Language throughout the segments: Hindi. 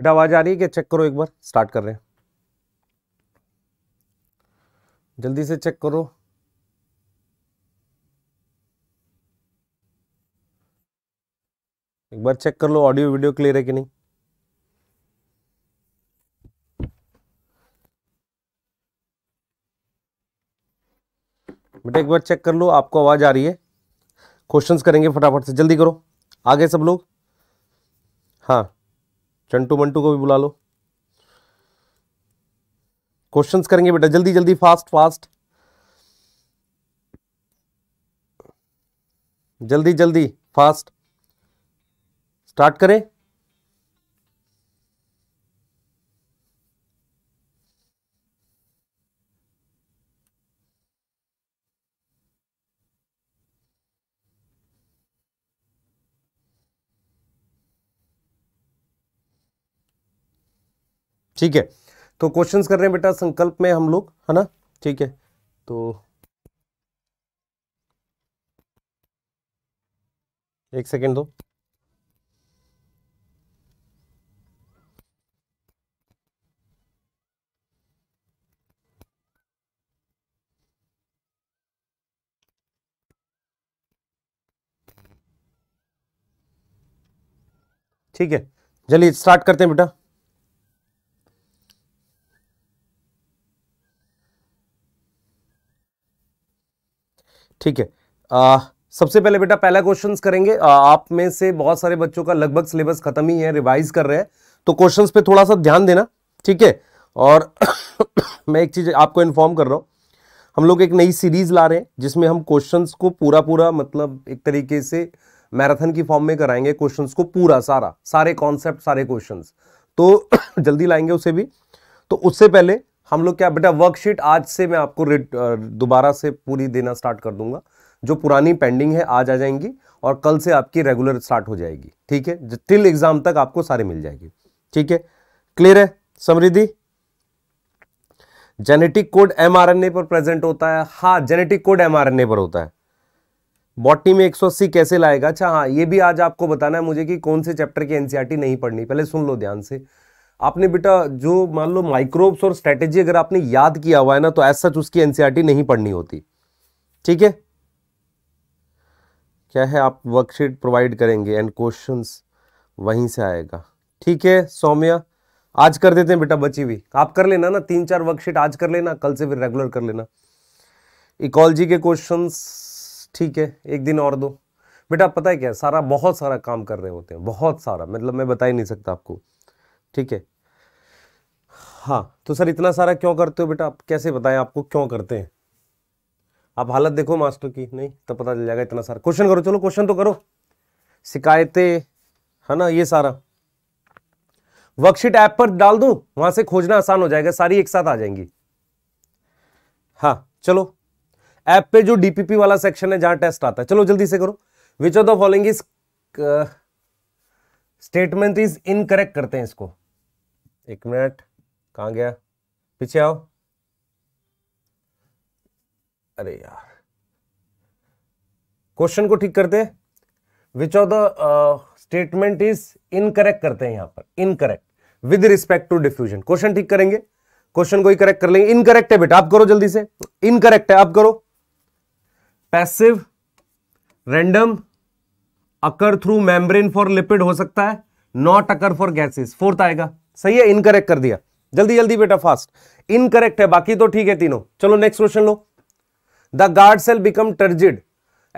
बेटा आवाज आ रही है क्या चेक करो एक बार स्टार्ट कर रहे हैं जल्दी से चेक करो एक बार चेक कर लो ऑडियो वीडियो क्लियर है कि नहीं बेटा एक बार चेक कर लो आपको आवाज आ रही है क्वेश्चंस करेंगे फटाफट से जल्दी करो आगे सब लोग हाँ चंटू मंटू को भी बुला लो क्वेश्चंस करेंगे बेटा जल्दी जल्दी फास्ट फास्ट जल्दी जल्दी फास्ट स्टार्ट करें ठीक है तो क्वेश्चन कर रहे हैं बेटा संकल्प में हम लोग है ना ठीक है तो एक सेकेंड दो ठीक है चलिए स्टार्ट करते हैं बेटा ठीक है आ, सबसे पहले बेटा पहला क्वेश्चन करेंगे आ, आप में से बहुत सारे बच्चों का लगभग सिलेबस खत्म ही है रिवाइज कर रहे हैं तो क्वेश्चंस पे थोड़ा सा ध्यान देना ठीक है और मैं एक चीज़ आपको इन्फॉर्म कर रहा हूँ हम लोग एक नई सीरीज ला रहे हैं जिसमें हम क्वेश्चन को पूरा पूरा मतलब एक तरीके से मैराथन की फॉर्म में कराएंगे क्वेश्चन को पूरा सारा सारे कॉन्सेप्ट सारे क्वेश्चन तो जल्दी लाएंगे उसे भी तो उससे पहले हम लोग क्या बेटा वर्कशीट आज से मैं आपको दोबारा से पूरी देना स्टार्ट कर दूंगा जो पुरानी पेंडिंग है आज आ जाएंगी और कल से आपकी रेगुलर स्टार्ट हो जाएगी ठीक है टिल एग्जाम तक आपको सारे मिल जाएगी ठीक है क्लियर है समृद्धि जेनेटिक कोड एमआरएनए पर प्रेजेंट होता है हाँ जेनेटिक कोड एमआरएनए पर होता है बॉटनी में 180 कैसे लाएगा अच्छा हाँ ये भी आज आपको बताना है मुझे कि कौन से चैप्टर की एनसीआरटी e नहीं पढ़नी पहले सुन लो ध्यान से आपने बेटा जो मान लो माइक्रोब्स और स्ट्रेटेजी अगर आपने याद किया हुआ है ना तो एज सच उसकी एनसीईआरटी नहीं पढ़नी होती ठीक है क्या है आप वर्कशीट प्रोवाइड करेंगे एंड क्वेश्चंस वहीं से आएगा ठीक है सौम्या आज कर देते हैं बेटा बची हुई आप कर लेना ना तीन चार वर्कशीट आज कर लेना कल से फिर रेगुलर कर लेना इकोलॉजी के क्वेश्चन ठीक है एक दिन और दो बेटा पता है क्या सारा बहुत सारा काम कर रहे होते हैं बहुत सारा मतलब मैं बता ही नहीं सकता आपको ठीक है हाँ तो सर इतना सारा क्यों करते हो बेटा आप कैसे बताएं आपको क्यों करते हैं आप हालत देखो मास्टर की नहीं तो पता चल जाएगा इतना सारा क्वेश्चन करो चलो क्वेश्चन तो करो शिकायतें है ना ये सारा वर्कशीट ऐप पर डाल दूं वहां से खोजना आसान हो जाएगा सारी एक साथ आ जाएंगी हाँ चलो ऐप पे जो डीपीपी वाला सेक्शन है जहां टेस्ट आता है चलो जल्दी से करो which of the following is statement is incorrect करते हैं इसको एक मिनट कहां गया पीछे आओ अरे यार क्वेश्चन को ठीक करते हैं which of the statement is incorrect करते हैं यहां पर incorrect with respect to diffusion question ठीक करेंगे क्वेश्चन को ही करेक्ट कर लेंगे इनकरेक्ट है बेटा आप करो जल्दी से इनकरेक्ट है आप करो passive random occur through membrane for lipid हो सकता है not occur for gases fourth आएगा सही है इनकरेक्ट कर दिया जल्दी जल्दी बेटा फास्ट इनकरेक्ट है बाकी तो ठीक है तीनों चलो नेक्स्ट क्वेश्चन लो the guard cell become turgid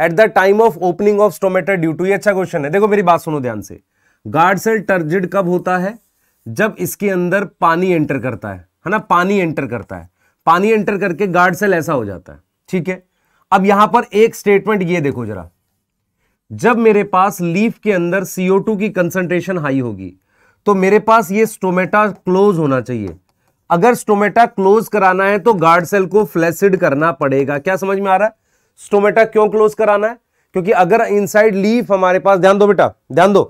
at the time of opening of stomata due to ये अच्छा क्वेश्चन है देखो मेरी बात सुनो ध्यान से गार्ड सेल टर्जिड कब होता है जब इसके अंदर पानी एंटर करता है है ना पानी एंटर करता है पानी एंटर करके गार्ड सेल ऐसा हो जाता है ठीक है अब यहां पर एक स्टेटमेंट ये देखो जरा जब मेरे पास लीफ के अंदर CO2 की कंसंट्रेशन हाई होगी तो मेरे पास ये स्टोमेटा क्लोज होना चाहिए अगर स्टोमेटा क्लोज कराना है तो गार्ड सेल को फ्लैसिड करना पड़ेगा क्या समझ में आ रहा है स्टोमेटा क्यों क्लोज कराना है क्योंकि अगर इनसाइड लीफ हमारे पास ध्यान दो बेटा ध्यान दो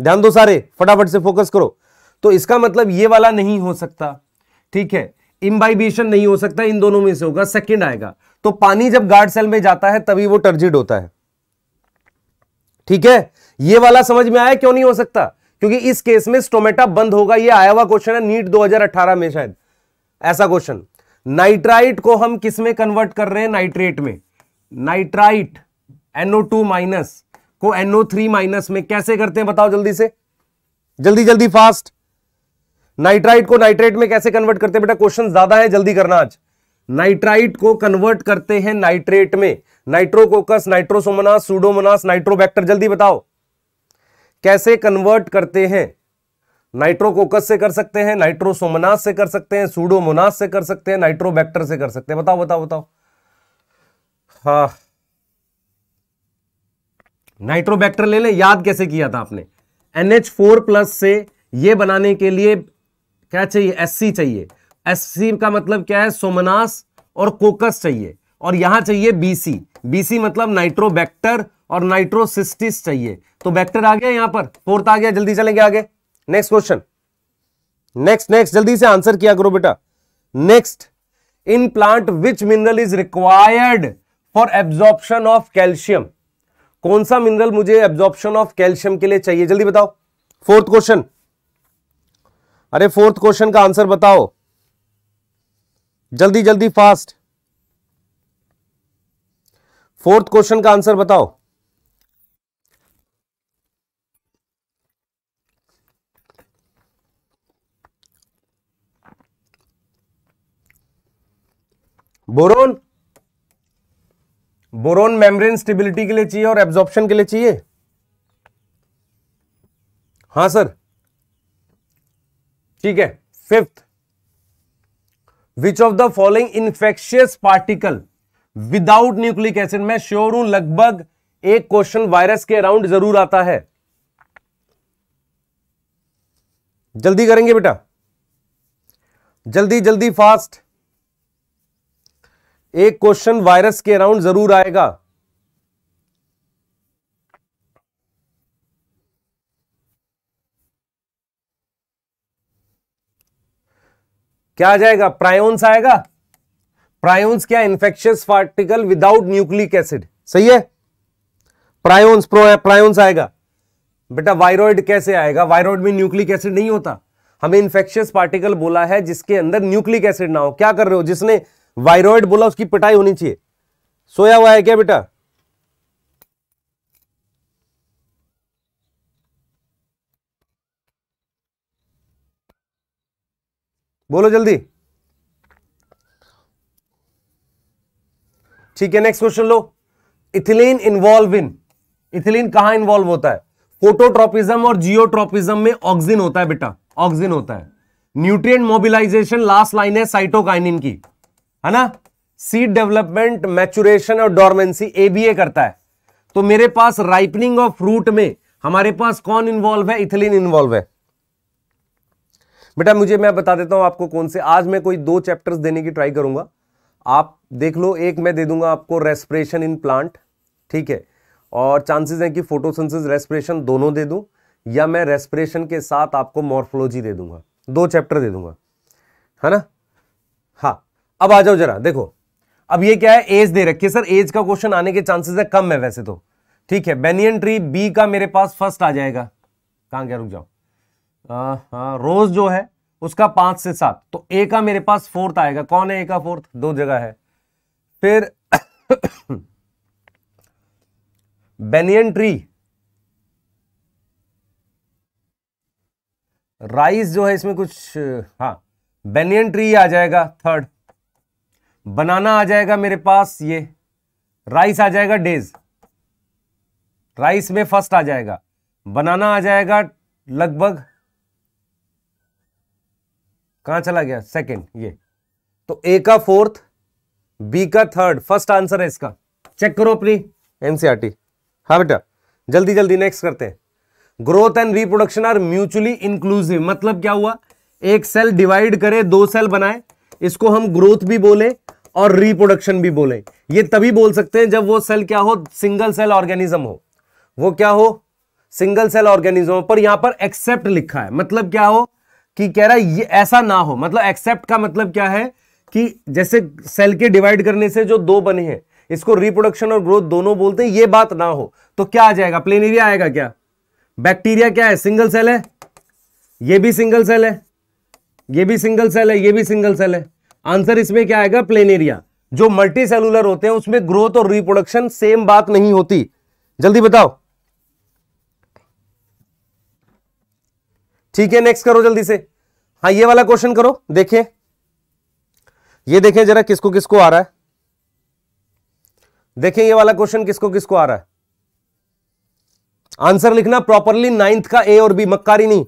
ध्यान दो सारे फटाफट से फोकस करो तो इसका मतलब ये वाला नहीं हो सकता ठीक है इम्बाइबेशन नहीं हो सकता इन दोनों में से होगा सेकेंड आएगा तो पानी जब गार्ड सेल में जाता है तभी वो टर्जिड होता है ठीक है ये वाला समझ में आया क्यों नहीं हो सकता क्योंकि इस केस में स्टोमेटा बंद होगा ये आया हुआ क्वेश्चन है नीट 2018 में शायद ऐसा क्वेश्चन नाइट्राइट को हम किस में कन्वर्ट कर रहे हैं नाइट्रेट में नाइट्राइट एनओ माइनस को एनओ माइनस में कैसे करते हैं बताओ जल्दी से जल्दी जल्दी फास्ट नाइट्राइट को नाइट्रेट में कैसे कन्वर्ट करते हैं बेटा क्वेश्चन ज्यादा है जल्दी करना आज नाइट्राइट को कन्वर्ट करते हैं नाइट्रेट में नाइट्रोकोकस नाइट्रोसोमोनास सूडोमोनास नाइट्रोबैक्टर जल्दी बताओ कैसे कन्वर्ट करते हैं नाइट्रोकोकस से कर सकते हैं नाइट्रोसोमनास से कर सकते हैं सूडोमोनास से कर सकते हैं नाइट्रोबैक्टर से कर सकते हैं बताओ बताओ बताओ हाँ नाइट्रोबैक्टर ले लें याद कैसे किया था आपने फोर प्लस से यह बनाने के लिए क्या चाहिए एस चाहिए एस का मतलब क्या है सोमनास और कोकस चाहिए और यहां चाहिए बीसी बीसी मतलब नाइट्रोबैक्टर और नाइट्रोसिस्टिस चाहिए तो बैक्टर आ गया यहां पर फोर्थ आ गया जल्दी चलेंगे आगे नेक्स्ट क्वेश्चन नेक्स्ट नेक्स्ट जल्दी से आंसर किया करो बेटा next in plant which mineral is required for absorption of calcium कौन सा मिनरल मुझे एब्जॉर्प्शन ऑफ कैल्शियम के लिए चाहिए जल्दी बताओ फोर्थ क्वेश्चन अरे फोर्थ क्वेश्चन का आंसर बताओ जल्दी जल्दी फास्ट फोर्थ क्वेश्चन का आंसर बताओ बोरोन बोरोन मेम्ब्रेन स्टेबिलिटी के लिए चाहिए और एब्जॉर्प्शन के लिए चाहिए हां सर ठीक है fifth which of the following infectious particle without nucleic acid में श्योर हूं लगभग एक क्वेश्चन वायरस के अराउंड जरूर आता है जल्दी करेंगे बेटा जल्दी जल्दी फास्ट एक क्वेश्चन वायरस के अराउंड जरूर आएगा क्या आ जाएगा प्रायोन्स आएगा प्रायोन्स क्या infectious particle without nucleic acid सही है प्रायोन्स प्रो प्रायोन्स आएगा बेटा वायरोइड कैसे आएगा वायरोइड में न्यूक्लिक एसिड नहीं होता हमें इंफेक्शियस पार्टिकल बोला है जिसके अंदर न्यूक्लिक एसिड ना हो क्या कर रहे हो जिसने वायरोइड बोला उसकी पिटाई होनी चाहिए सोया हुआ है क्या बेटा बोलो जल्दी ठीक है नेक्स्ट क्वेश्चन लो इथिलीन इन्वॉल्व इन इथिलीन कहां इन्वॉल्व होता है फोटोट्रोपिज्म और जियोट्रोपिज्म में ऑक्सिन होता है बेटा ऑक्सिन होता है न्यूट्रिएंट मोबिलाइजेशन लास्ट लाइन है साइटोकाइनिन की है ना सीड डेवलपमेंट मैचुरेशन और डॉर्मेंसी एबीए करता है तो मेरे पास राइपनिंग ऑफ फ्रूट में हमारे पास कौन इन्वॉल्व है इथिलीन इन्वॉल्व है बेटा मुझे मैं बता देता हूं आपको कौन से आज मैं कोई दो चैप्टर्स देने की ट्राई करूंगा आप देख लो एक मैं दे दूंगा आपको रेस्परेशन इन प्लांट ठीक है और चांसेस हैं कि फोटोसेंसिस रेस्परेशन दोनों दे दूं या मैं रेस्परेशन के साथ आपको मॉर्फोलॉजी दे दूंगा दो चैप्टर दे दूंगा है ना हाँ अब आ जाओ जरा देखो अब ये क्या है एज दे रखिए सर एज का क्वेश्चन आने के चांसेस है कम है वैसे तो ठीक है बेनियन ट्री बी का मेरे पास फर्स्ट आ जाएगा कहाँ क्या रुक जाओ आ, आ, रोज जो है उसका पांच से सात तो ए का मेरे पास फोर्थ आएगा कौन है ए का फोर्थ दो जगह है फिर बेनियन ट्री राइस जो है इसमें कुछ हाँ बेनियन ट्री आ जाएगा थर्ड बनाना आ जाएगा मेरे पास ये राइस आ जाएगा डेज राइस में फर्स्ट आ जाएगा बनाना आ जाएगा लगभग कहां चला गया सेकेंड ये तो ए का फोर्थ बी का थर्ड फर्स्ट आंसर है इसका चेक करो अपनी एनसीआरटी हाँ बेटा जल्दी जल्दी नेक्स्ट करते हैं growth and reproduction are mutually inclusive मतलब क्या हुआ एक सेल डिवाइड करे दो सेल बनाए इसको हम ग्रोथ भी बोले और रिप्रोडक्शन भी बोले ये तभी बोल सकते हैं जब वो सेल क्या हो सिंगल सेल ऑर्गेनिज्म हो वो क्या हो सिंगल सेल ऑर्गेनिज्म पर यहां पर एक्सेप्ट लिखा है मतलब क्या हो कि कह रहा है ये ऐसा ना हो मतलब एक्सेप्ट का मतलब क्या है कि जैसे सेल के डिवाइड करने से जो दो बने हैं इसको रिप्रोडक्शन और ग्रोथ दोनों बोलते हैं ये बात ना हो तो क्या आ जाएगा प्लेन एरिया आएगा क्या बैक्टीरिया क्या है सिंगल सेल है ये भी सिंगल सेल है ये भी सिंगल सेल है ये भी सिंगल सेल है आंसर इसमें क्या आएगा प्लेन एरिया जो मल्टी सेलुलर होते हैं उसमें ग्रोथ और रिप्रोडक्शन सेम बात नहीं होती जल्दी बताओ ठीक है नेक्स्ट करो जल्दी से हाँ ये वाला क्वेश्चन करो देखिए ये देखें जरा किसको किसको आ रहा है देखें ये वाला क्वेश्चन किसको किसको आ रहा है आंसर लिखना प्रॉपरली नाइन्थ का ए और बी मक्कारी नहीं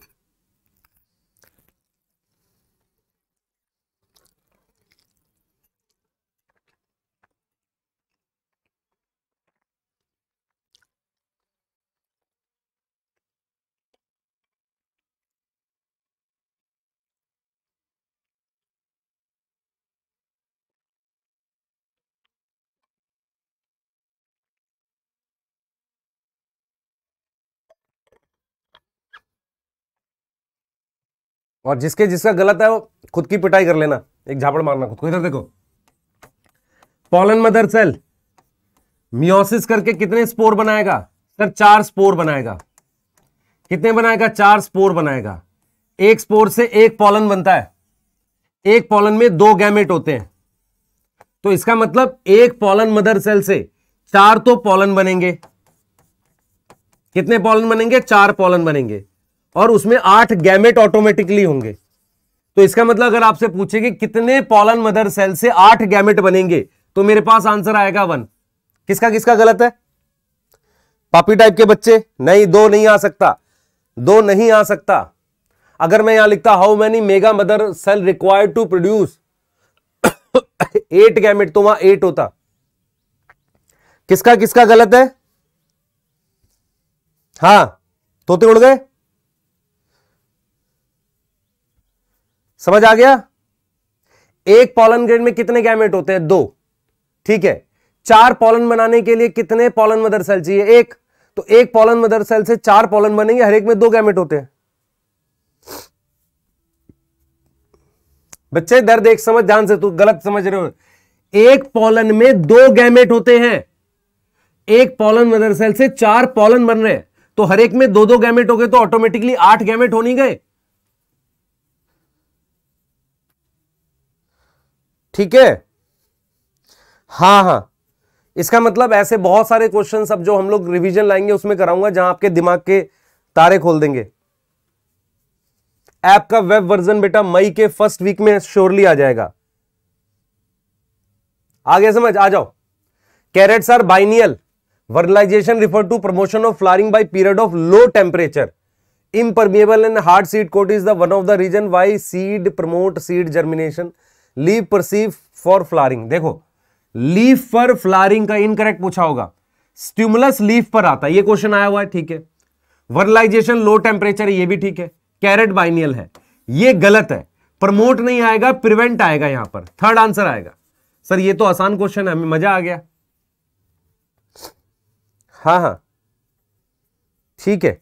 और जिसके जिसका गलत है वो खुद की पिटाई कर लेना एक झापड़ मारना खुद को इधर देखो पॉलन मदर सेल मियोसिस करके कितने स्पोर बनाएगा सर चार स्पोर बनाएगा कितने बनाएगा चार स्पोर बनाएगा एक स्पोर से एक पॉलन बनता है एक पॉलन में दो गैमेट होते हैं तो इसका मतलब एक पॉलन मदर सेल से चार तो पॉलन बनेंगे कितने पॉलन बनेंगे चार पॉलन बनेंगे और उसमें आठ गैमेट ऑटोमेटिकली होंगे तो इसका मतलब अगर आपसे पूछे कि कितने पॉलन मदर सेल से आठ गैमेट बनेंगे तो मेरे पास आंसर आएगा वन किसका किसका गलत है पापी टाइप के बच्चे नहीं दो नहीं आ सकता दो नहीं आ सकता अगर मैं यहां लिखता how many mega mother cell required to produce eight gamete तो वहां एट होता किसका किसका गलत है हाँ तोते उड़ गए समझ आ गया एक पॉलन ग्रेन में कितने गैमेट होते हैं दो ठीक है चार पॉलन बनाने के लिए कितने पॉलन मदर सेल चाहिए एक तो एक पॉलन मदर सेल से चार पॉलन बनेंगे हर एक में दो गैमेट होते हैं बच्चे दर्द एक समझ ध्यान से तू गलत समझ रहे हो एक पॉलन में दो गैमेट होते हैं एक पॉलन मदर सेल से चार पॉलन बन रहे हैं तो हर एक में दो दो गैमेट हो गए तो ऑटोमेटिकली आठ गैमेट होनी गए ठीक है हाँ हाँ इसका मतलब ऐसे बहुत सारे क्वेश्चन अब जो हम लोग रिविजन लाएंगे उसमें कराऊंगा जहां आपके दिमाग के तारे खोल देंगे ऐप का वेब वर्जन बेटा मई के फर्स्ट वीक में श्योरली आ जाएगा आगे समझ आ जाओ carrots are biennial vernalization refer to promotion of flowering by period of low temperature impermeable and hard seed coat is the one of the reason why seed promote seed germination leaf perceive for flowering देखो लीव फॉर फ्लारिंग का इनकरेक्ट पूछा होगा स्ट्यूमुलस लीफ पर आता है ये क्वेश्चन आया हुआ है ठीक है वर्लाइजेशन लो टेम्परेचर ये भी ठीक है कैरेट बाइनियल है ये गलत है प्रमोट नहीं आएगा प्रिवेंट आएगा यहां पर थर्ड आंसर आएगा सर ये तो आसान क्वेश्चन है हमें मजा आ गया हाँ हाँ ठीक है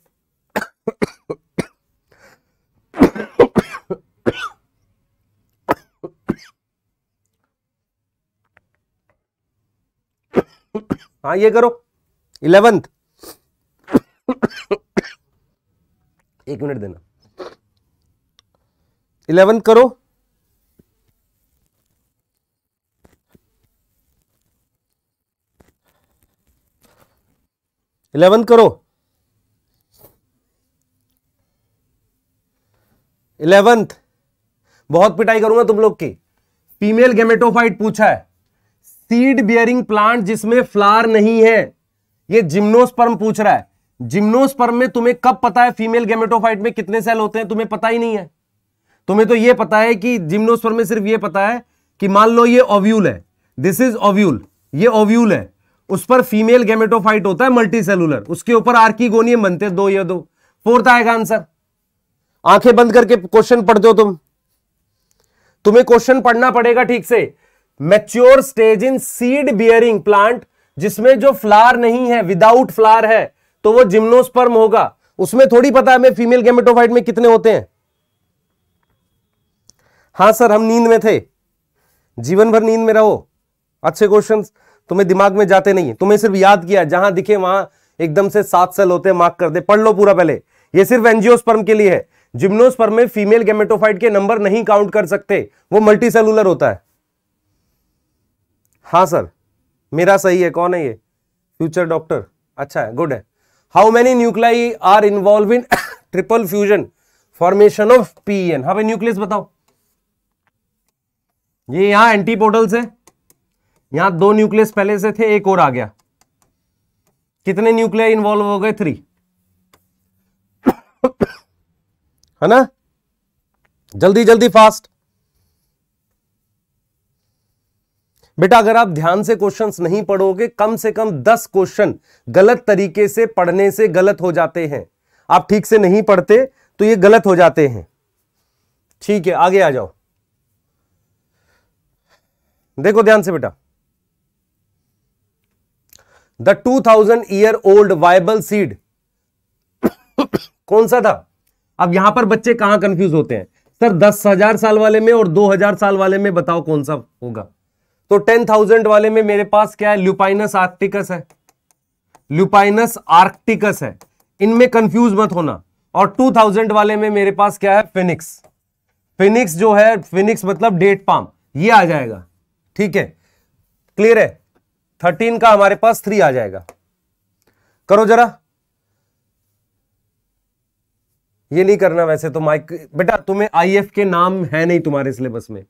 हाँ ये करो इलेवेंथ एक मिनट देना इलेवेंथ करो इलेवेंथ करो इलेवेंथ बहुत पिटाई करूंगा तुम लोग की फीमेल गेमेटोफाइट पूछा है सीड बियरिंग प्लांट जिसमें फ्लार नहीं है ये जिम्नोस्पर्म पूछ रहा है जिम्नोस्पर्म में तुम्हें कब पता है फीमेल गेमेटोफाइट में कितने सेल होते हैं तुम्हें पता ही नहीं है तुम्हें तो यह पता है कि जिम्नोस्पर्म में सिर्फ यह पता है कि मान लो ये ओव्यूल है दिस इज ओव्यूल ये ओव्यूल है उस पर फीमेल गेमेटोफाइट होता है मल्टी सेलुलर उसके ऊपर आर्कीगोनियम बनते दो या दो फोर्थ आएगा आंसर आंखें बंद करके क्वेश्चन पढ़ते हो तुम तुम्हें क्वेश्चन पढ़ना पड़ेगा ठीक से mature stage in seed bearing plant जिसमें जो फ्लार नहीं है विदाउट फ्लार है तो वो जिम्नोस्पर्म होगा उसमें थोड़ी पता है हमें फीमेल गेमेटोफाइट में कितने होते हैं हाँ सर हम नींद में थे जीवन भर नींद में रहो अच्छे क्वेश्चन तुम्हें दिमाग में जाते नहीं तुम्हें सिर्फ याद किया जहां दिखे वहां एकदम से सात सेल होते मार्क कर दे पढ़ लो पूरा पहले ये सिर्फ एनजियोस्पर्म के लिए है जिम्नोस्पर्म में फीमेल गेमेटोफाइट के नंबर नहीं काउंट कर सकते वो मल्टी सेलुलर होता है हाँ सर मेरा सही है कौन है ये फ्यूचर डॉक्टर अच्छा है गुड है how many nuclei are involve in triple fusion formation of P N हाँ भाई न्यूक्लियस बताओ ये यहां एंटीपोटल्स से यहां दो न्यूक्लियस पहले से थे एक और आ गया कितने न्यूक्लिया इन्वॉल्व हो गए थ्री है ना जल्दी जल्दी फास्ट बेटा अगर आप ध्यान से क्वेश्चंस नहीं पढ़ोगे कम से कम दस क्वेश्चन गलत तरीके से पढ़ने से गलत हो जाते हैं आप ठीक से नहीं पढ़ते तो ये गलत हो जाते हैं ठीक है आगे आ जाओ देखो ध्यान से बेटा the two thousand year old viable seed कौन सा था अब यहां पर बच्चे कहां कंफ्यूज होते हैं सर दस हजार साल वाले में और दो हजार साल वाले में बताओ कौन सा होगा तो टेन थाउजेंड वाले में मेरे पास क्या है ल्यूपाइनस आर्कटिकस है ल्यूपाइनस आर्कटिकस है इनमें कंफ्यूज मत होना और टू थाउजेंड वाले में मेरे पास क्या है फिनिक्स फिनिक्स जो है फिनिक्स मतलब डेट पाम ये आ जाएगा ठीक है क्लियर है थर्टीन का हमारे पास थ्री आ जाएगा करो जरा ये नहीं करना वैसे तो माइक बेटा तुम्हें आईएफ के नाम है नहीं तुम्हारे सिलेबस में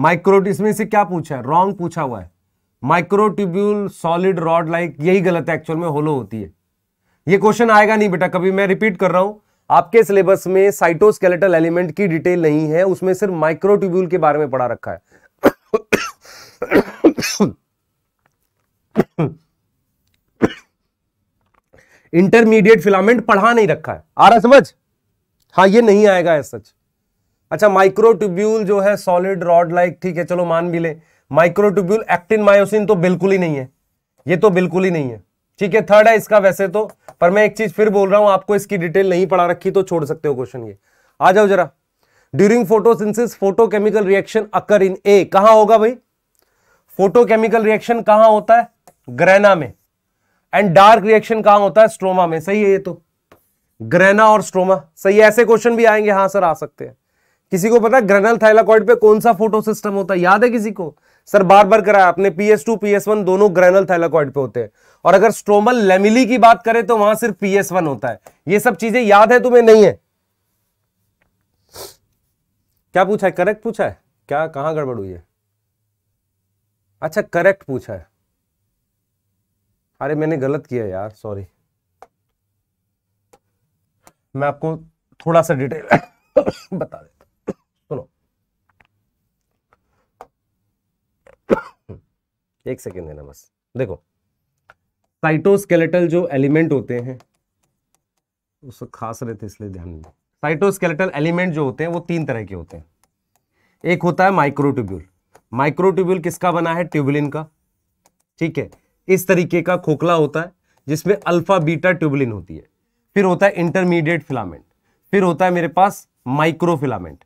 माइक्रोट इसमें से क्या पूछा है रॉन्ग पूछा हुआ है माइक्रोट्यूब्यूल सॉलिड रॉड लाइक यही गलत है एक्चुअल में होलो होती है ये क्वेश्चन आएगा नहीं बेटा कभी मैं रिपीट कर रहा हूं आपके सिलेबस में साइटोस्केलेटल एलिमेंट की डिटेल नहीं है उसमें सिर्फ माइक्रोट्यूब्यूल के बारे में पढ़ा रखा है इंटरमीडिएट फिलामेंट पढ़ा नहीं रखा है आ रहा समझ हाँ ये नहीं आएगा सच अच्छा माइक्रोट्यूब्यूल जो है सॉलिड रॉड लाइक ठीक है चलो मान भी ले माइक्रोट्यूब्यूल एक्टिन मायोसिन तो बिल्कुल ही नहीं है ये तो बिल्कुल ही नहीं है ठीक है थर्ड है इसका वैसे तो पर मैं एक चीज फिर बोल रहा हूं आपको इसकी डिटेल नहीं पढ़ा रखी तो छोड़ सकते हो क्वेश्चन ये आ जाओ जरा during photosynthesis photochemical reaction occur in a कहा होगा भाई फोटोकेमिकल रिएक्शन कहां होता है ग्रेना में एंड डार्क रिएक्शन कहां होता है स्ट्रोमा में सही है ये तो ग्रेना और स्ट्रोमा सही है ऐसे क्वेश्चन भी आएंगे हाँ सर आ सकते हैं किसी को पता ग्रेनल थाइलाकॉइड पे कौन सा फोटो सिस्टम होता है याद है किसी को सर बार बार कराया आपने P S two P S one दोनों ग्रेनल थाइलाकॉइड पे होते हैं और अगर स्ट्रोमल लेमिली की बात करें तो वहां सिर्फ पी एस वन होता है ये सब चीजें याद है तुम्हें नहीं है क्या पूछा है करेक्ट पूछा है क्या कहां गड़बड़ हुई है अच्छा करेक्ट पूछा है अरे मैंने गलत किया यार सॉरी मैं आपको थोड़ा सा डिटेल बता दे एक सेकेंड देना बस देखो साइटोस्केलेटल जो एलिमेंट होते हैं उसको खास रहे थे इसलिए ध्यान दें साइटोस्केलेटल एलिमेंट जो होते हैं वो तीन तरह के होते हैं एक होता है माइक्रोट्यूब्यूल माइक्रोट्यूब्यूल किसका बना है ट्यूबुलिन का ठीक है इस तरीके का खोखला होता है जिसमें अल्फा बीटा ट्यूबुलिन होती है फिर होता है इंटरमीडिएट फिलामेंट फिर होता है मेरे पास माइक्रोफिलामेंट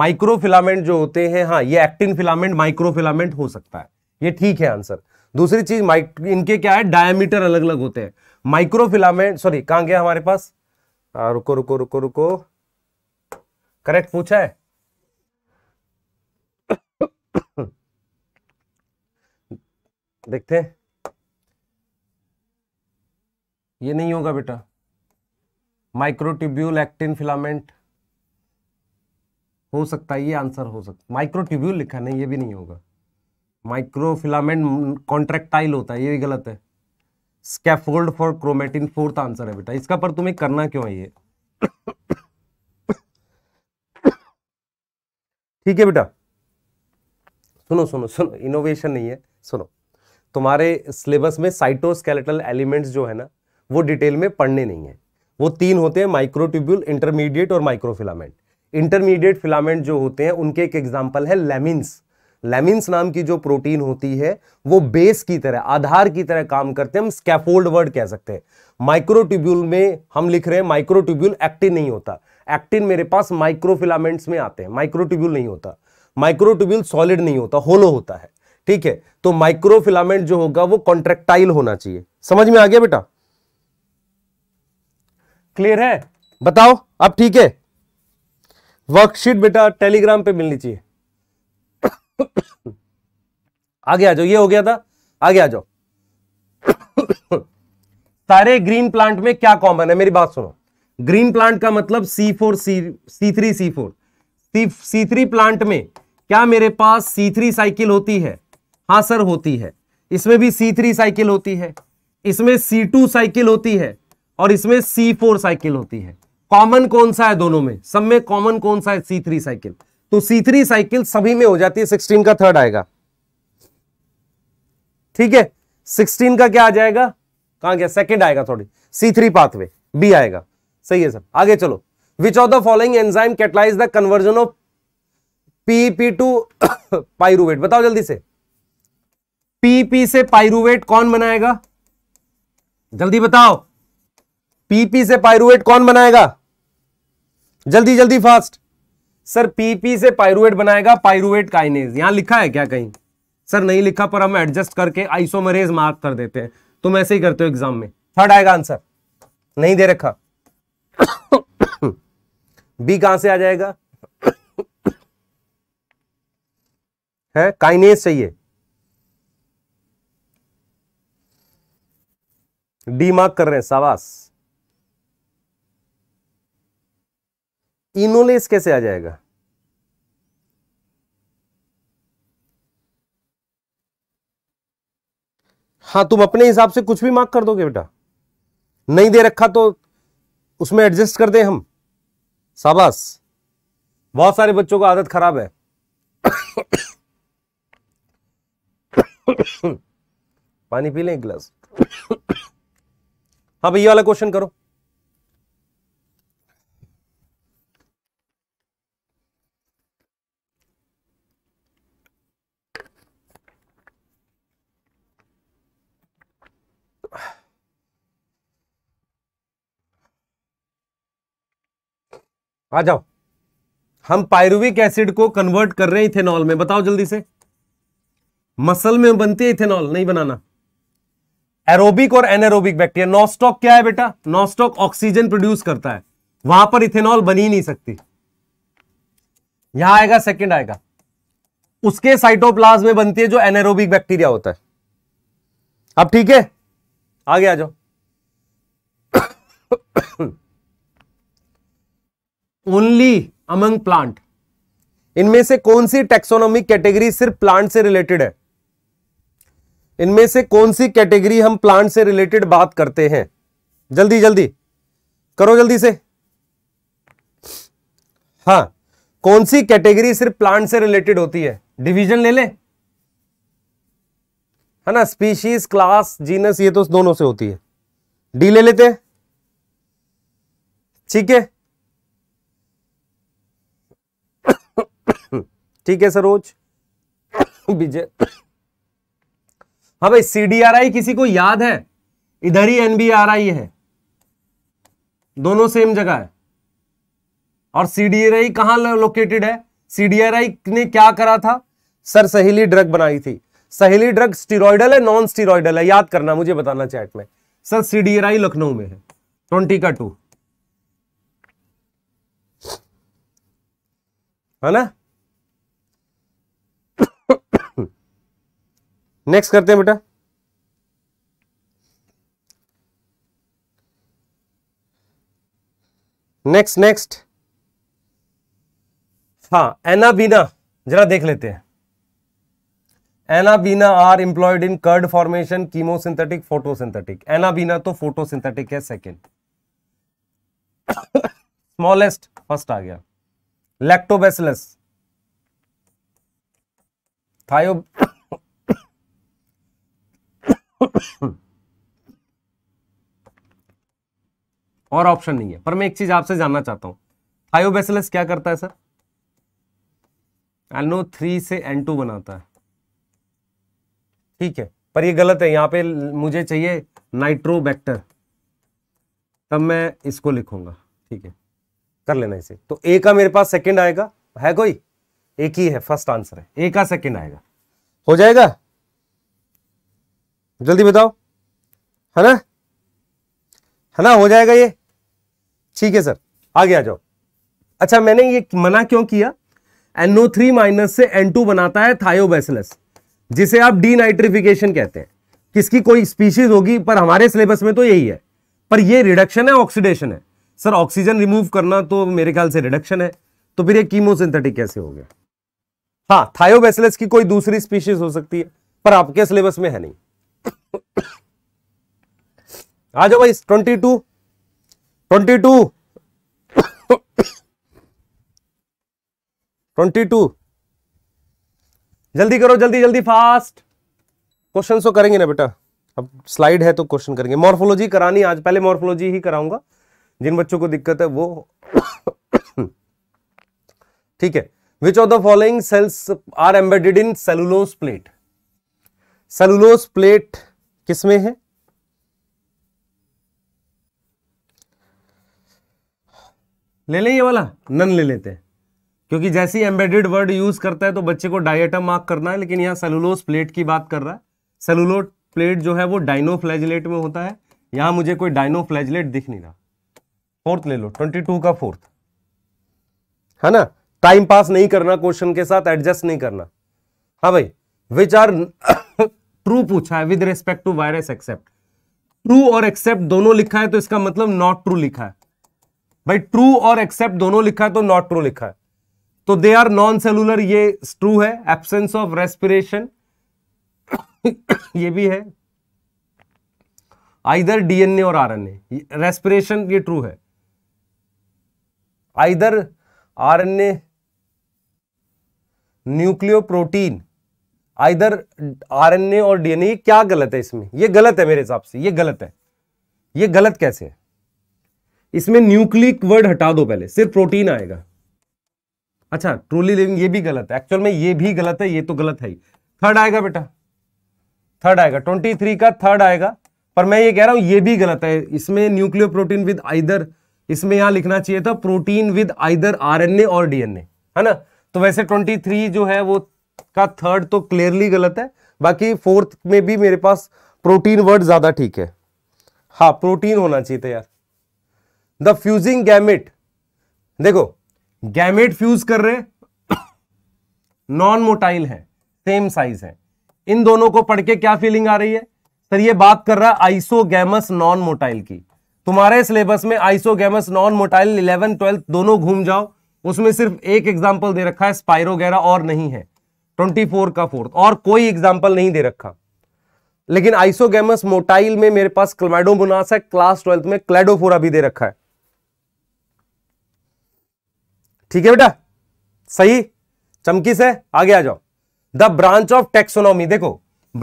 माइक्रोफिलामेंट जो होते हैं हाँ ये एक्टिन फिलामेंट माइक्रोफिलामेंट हो सकता है ये ठीक है आंसर दूसरी चीज इनके क्या है डायमीटर अलग अलग होते हैं माइक्रोफिलामेंट सॉरी कहां गया हमारे पास आ, रुको रुको रुको रुको करेक्ट पूछा है देखते हैं ये नहीं होगा बेटा माइक्रोट्यूब्यूल एक्टिन फिलामेंट हो सकता है ये आंसर हो सकता माइक्रोट्यूब्यूल लिखा नहीं ये भी नहीं होगा माइक्रोफिलामेंट कॉन्ट्रेक्टाइल होता है ये भी गलत है scaffold for chromatin fourth answer है बेटा इसका पर तुम्हें करना क्यों है ये ठीक है बेटा सुनो सुनो सुनो इनोवेशन नहीं है सुनो तुम्हारे सिलेबस में साइटोस्केलेटल एलिमेंट्स जो है ना वो डिटेल में पढ़ने नहीं है वो तीन होते हैं माइक्रोट्यूब्यूल इंटरमीडिएट और माइक्रोफिलामेंट इंटरमीडिएट फिलामेंट जो होते हैं उनके एक एग्जाम्पल है लेमिन्स लेमिन्स नाम की जो प्रोटीन होती है वो बेस की तरह आधार की तरह काम करते हैं हम स्कैफोल्ड वर्ड कह सकते हैं माइक्रोट्यूब्यूल में हम लिख रहे हैं माइक्रोट्यूब्यूल एक्टिन नहीं होता एक्टिन मेरे पास माइक्रोफिलामेंट्स में आते हैं माइक्रोट्यूब्यूल नहीं होता माइक्रोट्यूब्यूल सॉलिड नहीं होता होलो होता है ठीक है तो माइक्रोफिलामेंट जो होगा वो कॉन्ट्रेक्टाइल होना चाहिए समझ में आ गया बेटा क्लियर है बताओ अब ठीक है वर्कशीट बेटा टेलीग्राम पे मिलनी चाहिए आगे आ जाओ ये हो गया था आगे आ जाओ सारे ग्रीन प्लांट में क्या कॉमन है मेरी बात सुनो ग्रीन प्लांट का मतलब C4 four C C three C four C three plant में क्या मेरे पास C3 थ्री साइकिल होती है हाँ सर होती है इसमें भी C3 थ्री साइकिल होती है इसमें C2 टू साइकिल होती है और इसमें C4 फोर साइकिल होती है कॉमन कौन सा है दोनों में सब में कॉमन कौन सा है C3 थ्री साइकिल तो C3 थ्री साइकिल सभी में हो जाती है सिक्सटीन का थर्ड आएगा ठीक है सिक्सटीन का क्या आ जाएगा कहां गया सेकेंड आएगा थोड़ी सी थ्री पाथवे बी आएगा सही है सर आगे चलो which of the following enzyme catalyse the conversion of PP to pyruvate बताओ जल्दी से पीपी से पाइरुवेट कौन बनाएगा जल्दी बताओ पीपी से पाइरुवेट कौन बनाएगा जल्दी जल्दी फास्ट सर पीपी से पाइरुवेट बनाएगा पाइरुवेट काइनेज यहां लिखा है क्या कहीं सर नहीं लिखा पर हम एडजस्ट करके आइसोमरेज मार्क कर देते हैं तुम ऐसे ही करते हो एग्जाम में थर्ड आएगा आंसर नहीं दे रखा बी कहां से आ जाएगा है काइनेस चाहिए डी मार्क कर रहे हैं सावास इनोलेस कैसे आ जाएगा हाँ तुम अपने हिसाब से कुछ भी मार्क कर दोगे बेटा नहीं दे रखा तो उसमें एडजस्ट कर दें हम शाबाश बहुत सारे बच्चों को आदत खराब है पानी पी लें एक गिलास हाँ भैया वाला क्वेश्चन करो आ जाओ हम पायरुविक एसिड को कन्वर्ट कर रहे हैं इथेनॉल में बताओ जल्दी से मसल में बनती है इथेनॉल नहीं बनाना एरोबिक और एनएरोबिक बैक्टीरिया नॉस्टॉक क्या है बेटा नॉस्टॉक ऑक्सीजन प्रोड्यूस करता है वहां पर इथेनॉल बनी नहीं सकती यहां आएगा सेकंड आएगा उसके साइटोप्लाज्म में बनती है जो एनएरोबिक बैक्टीरिया होता है अब ठीक है आगे आ जाओ ओनली अमंग प्लांट इनमें से कौन सी टेक्सोनॉमिक कैटेगरी सिर्फ प्लांट से रिलेटेड है इनमें से कौन सी कैटेगरी हम प्लांट से रिलेटेड बात करते हैं जल्दी जल्दी करो जल्दी से हाँ कौन सी कैटेगरी सिर्फ प्लांट से रिलेटेड होती है डिवीजन ले ले है ना स्पीशीज क्लास जीनस ये तो दोनों से होती है डी ले लेते हैं ठीक है ठीक है सरोज विजय हाँ भाई सीडीआरआई किसी को याद है इधर ही एनबीआरआई है दोनों सेम जगह है और सीडीआरआई कहां लोकेटेड है सीडीआरआई ने क्या करा था सर सहेली ड्रग बनाई थी सहेली ड्रग स्टीरोडल है नॉन स्टीरोडल है याद करना मुझे बताना चैट में सर सीडीआरआई लखनऊ में है ट्वेंटी का टू है ना नेक्स्ट करते हैं बेटा नेक्स्ट नेक्स्ट हाँ एनाबीना जरा देख लेते हैं Anabaena are employed in curd formation chemosynthetic photosynthetic Anabaena तो फोटोसिंथेटिक है सेकेंड स्मॉलेस्ट फर्स्ट आ गया लैक्टोबेसिलस थायो और ऑप्शन नहीं है पर मैं एक चीज आपसे जानना चाहता हूं थायोबेसिलस क्या करता है सर एनओ थ्री से एन टू बनाता है ठीक है पर ये गलत है यहां पे मुझे चाहिए नाइट्रोबैक्टर तब मैं इसको लिखूंगा ठीक है कर लेना इसे तो ए का मेरे पास सेकंड आएगा है कोई एक ही है फर्स्ट आंसर है ए का सेकंड आएगा हो जाएगा जल्दी बताओ है ना है ना हो जाएगा ये ठीक है सर आगे आ जाओ अच्छा मैंने ये मना क्यों किया एनओ थ्री माइनस से एन टू बनाता है थायोबैसिलस जिसे आप डी नाइट्रिफिकेशन कहते हैं किसकी कोई स्पीशीज होगी पर हमारे सिलेबस में तो यही है पर ये रिडक्शन है ऑक्सीडेशन है सर ऑक्सीजन रिमूव करना तो मेरे ख्याल से रिडक्शन है तो फिर ये कीमोसिंथेटिक कैसे हो गया हाँ थायोबैसिलस की कोई दूसरी स्पीशीज हो सकती है पर आपके सिलेबस में है नहीं आ जाओ भाई twenty two twenty two twenty two जल्दी करो जल्दी जल्दी फास्ट क्वेश्चन तो करेंगे ना बेटा अब स्लाइड है तो क्वेश्चन करेंगे मॉर्फोलॉजी करानी आज पहले मॉर्फोलॉजी ही कराऊंगा जिन बच्चों को दिक्कत है वो ठीक है which of the following cells are embedded in cellulose plate cellulose plate किसमें है ले लें ये वाला नन ले लेते हैं क्योंकि जैसे ही एम्बेडेड वर्ड यूज करता है तो बच्चे को डायटम मार्क करना है लेकिन यहां सेलुलोस प्लेट की बात कर रहा है सेलुलोज प्लेट जो है वो डाइनो में होता है यहां मुझे कोई डाइनो दिख नहीं रहा फोर्थ ले लो ट्वेंटी टू का फोर्थ है ना टाइम पास नहीं करना क्वेश्चन के साथ एडजस्ट नहीं करना हाँ भाई विच आर ट्रू पूछा है with respect to virus except true और एक्सेप्ट दोनों लिखा है तो इसका मतलब नॉट ट्रू लिखा है भाई ट्रू और एक्सेप्ट दोनों लिखा है तो नॉट ट्रू लिखा है तो दे आर नॉन सेलुलर ये ट्रू है एब्सेंस ऑफ रेस्पिरेशन ये भी है आइदर डीएनए और आरएनए रेस्पिरेशन ये ट्रू है either RNA nucleoprotein either RNA और डीएनए क्या गलत है इसमें ये गलत है मेरे हिसाब से ये गलत है ये गलत कैसे है इसमें न्यूक्लिक वर्ड हटा दो पहले सिर्फ प्रोटीन आएगा अच्छा ट्रोली लिविंग ये भी गलत है एक्चुअल में ये भी गलत है ये तो गलत है ही थर्ड आएगा बेटा थर्ड आएगा ट्वेंटी थ्री का थर्ड आएगा पर मैं ये कह रहा हूं ये भी गलत है इसमें न्यूक्लियो प्रोटीन विद आइदर इसमें यहां लिखना चाहिए था प्रोटीन विद आइदर आर और डीएनए है ना तो वैसे ट्वेंटी जो है वो का थर्ड तो क्लियरली गलत है बाकी फोर्थ में भी मेरे पास प्रोटीन वर्ड ज्यादा ठीक है हाँ प्रोटीन होना चाहिए था यार द फ्यूजिंग गैमेट देखो गैमेट फ्यूज कर रहे नॉन मोटाइल है सेम साइज है इन दोनों को पढ़ के क्या फीलिंग आ रही है सर ये बात कर रहा है आइसोगैमस नॉन मोटाइल की तुम्हारे सिलेबस में isogamous non motile eleven twelfth दोनों घूम जाओ उसमें सिर्फ एक एग्जाम्पल दे रखा है स्पायरोगेरा और नहीं है ट्वेंटी फोर का फोर्थ और कोई एग्जाम्पल नहीं दे रखा लेकिन आइसोगेमस मोटाइल में मेरे पास क्लमेडोमोनास है क्लास ट्वेल्थ में क्लेडोफोरा भी दे रखा है ठीक है बेटा सही चमकी से आगे आ जाओ द ब्रांच ऑफ टेक्सोनॉमी देखो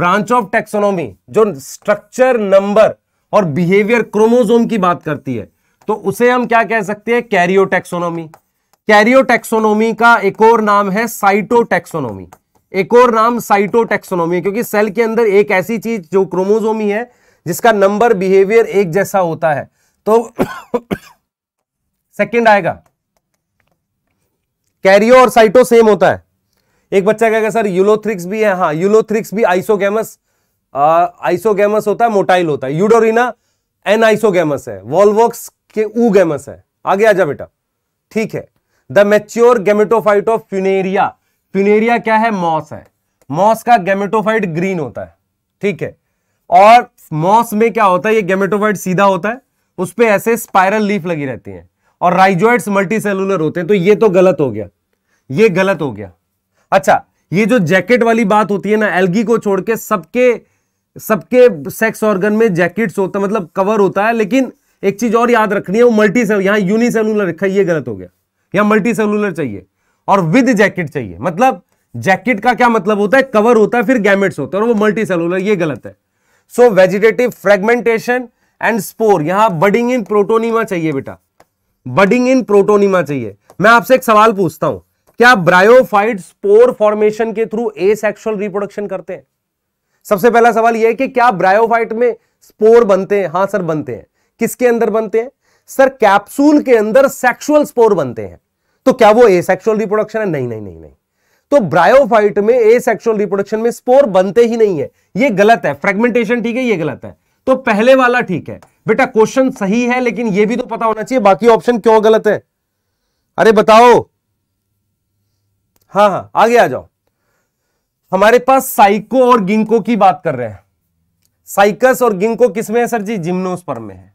ब्रांच ऑफ टेक्सोनॉमी जो स्ट्रक्चर नंबर और बिहेवियर क्रोमोजोम की बात करती है तो उसे हम क्या कह सकते हैं कैरियोटेक्सोनॉमी कैरियोटेक्सोनॉमी का एक और नाम है साइटोटेक्सोनॉमी एक और नाम साइटोटेक्सोनोमी क्योंकि सेल के अंदर एक ऐसी चीज जो क्रोमोजोमी है जिसका नंबर बिहेवियर एक जैसा होता है तो सेकंड आएगा कैरियो और साइटो सेम होता है एक बच्चा कहेगा सर यूलोथ्रिक्स भी है हाँ यूलोथ्रिक्स भी आइसोगेमस आइसोगेमस होता है मोटाइल होता है यूडोरिना एन आइसोगेमस है वॉलवॉक्स के ऊ गेमस है आगे आ जा बेटा ठीक है the mature gametophyte of Funaria Funaria क्या है मॉस है मॉस का गेमेटोफाइट ग्रीन होता है ठीक है और मॉस में क्या होता है ये गेमेटोफाइट सीधा होता है उस पर ऐसे स्पाइरल लीफ लगी रहती है और राइजोइड्स मल्टी सेलुलर होते हैं तो ये तो गलत हो गया ये गलत हो गया अच्छा ये जो जैकेट वाली बात होती है ना एल्गी को छोड़ के सबके सबके सेक्स ऑर्गन में जैकेट्स होता मतलब कवर होता है लेकिन एक चीज और याद रखनी है वो मल्टी सेल यहाँ यूनिसेलुलर रखा ये गलत हो गया यहां मल्टी सेलुलर चाहिए और विद जैकेट चाहिए मतलब जैकेट का क्या मतलब होता है कवर होता है फिर गैमेट्स होते हैं और वो मल्टी सेलुलर ये गलत है so vegetative fragmentation and spore यहां बडिंग इन प्रोटोनिमा चाहिए बेटा बडिंग इन प्रोटोनिमा चाहिए मैं आपसे एक सवाल पूछता हूं क्या ब्रायोफाइट स्पोर फॉर्मेशन के थ्रू ए सेक्शुअल रिप्रोडक्शन करते हैं सबसे पहला सवाल यह है कि क्या ब्रायोफाइट में स्पोर बनते हैं हाँ सर बनते हैं किसके अंदर बनते हैं सर कैप्सूल के अंदर सेक्सुअल स्पोर बनते हैं तो क्या वो एसेक्सुअल रिप्रोडक्शन है नहीं नहीं नहीं नहीं तो ब्रायोफाइट में एसेक्सुअल रिप्रोडक्शन में स्पोर बनते ही नहीं है ये गलत है फ्रेगमेंटेशन ठीक है ये गलत है तो पहले वाला ठीक है बेटा क्वेश्चन सही है लेकिन ये भी तो पता होना चाहिए बाकी ऑप्शन क्यों गलत है अरे बताओ हाँ हाँ आगे आ जाओ हमारे पास साइको और गिंको की बात कर रहे हैं साइकस और गिंको किसमें है सर जी जिम्नोस्पर्म में है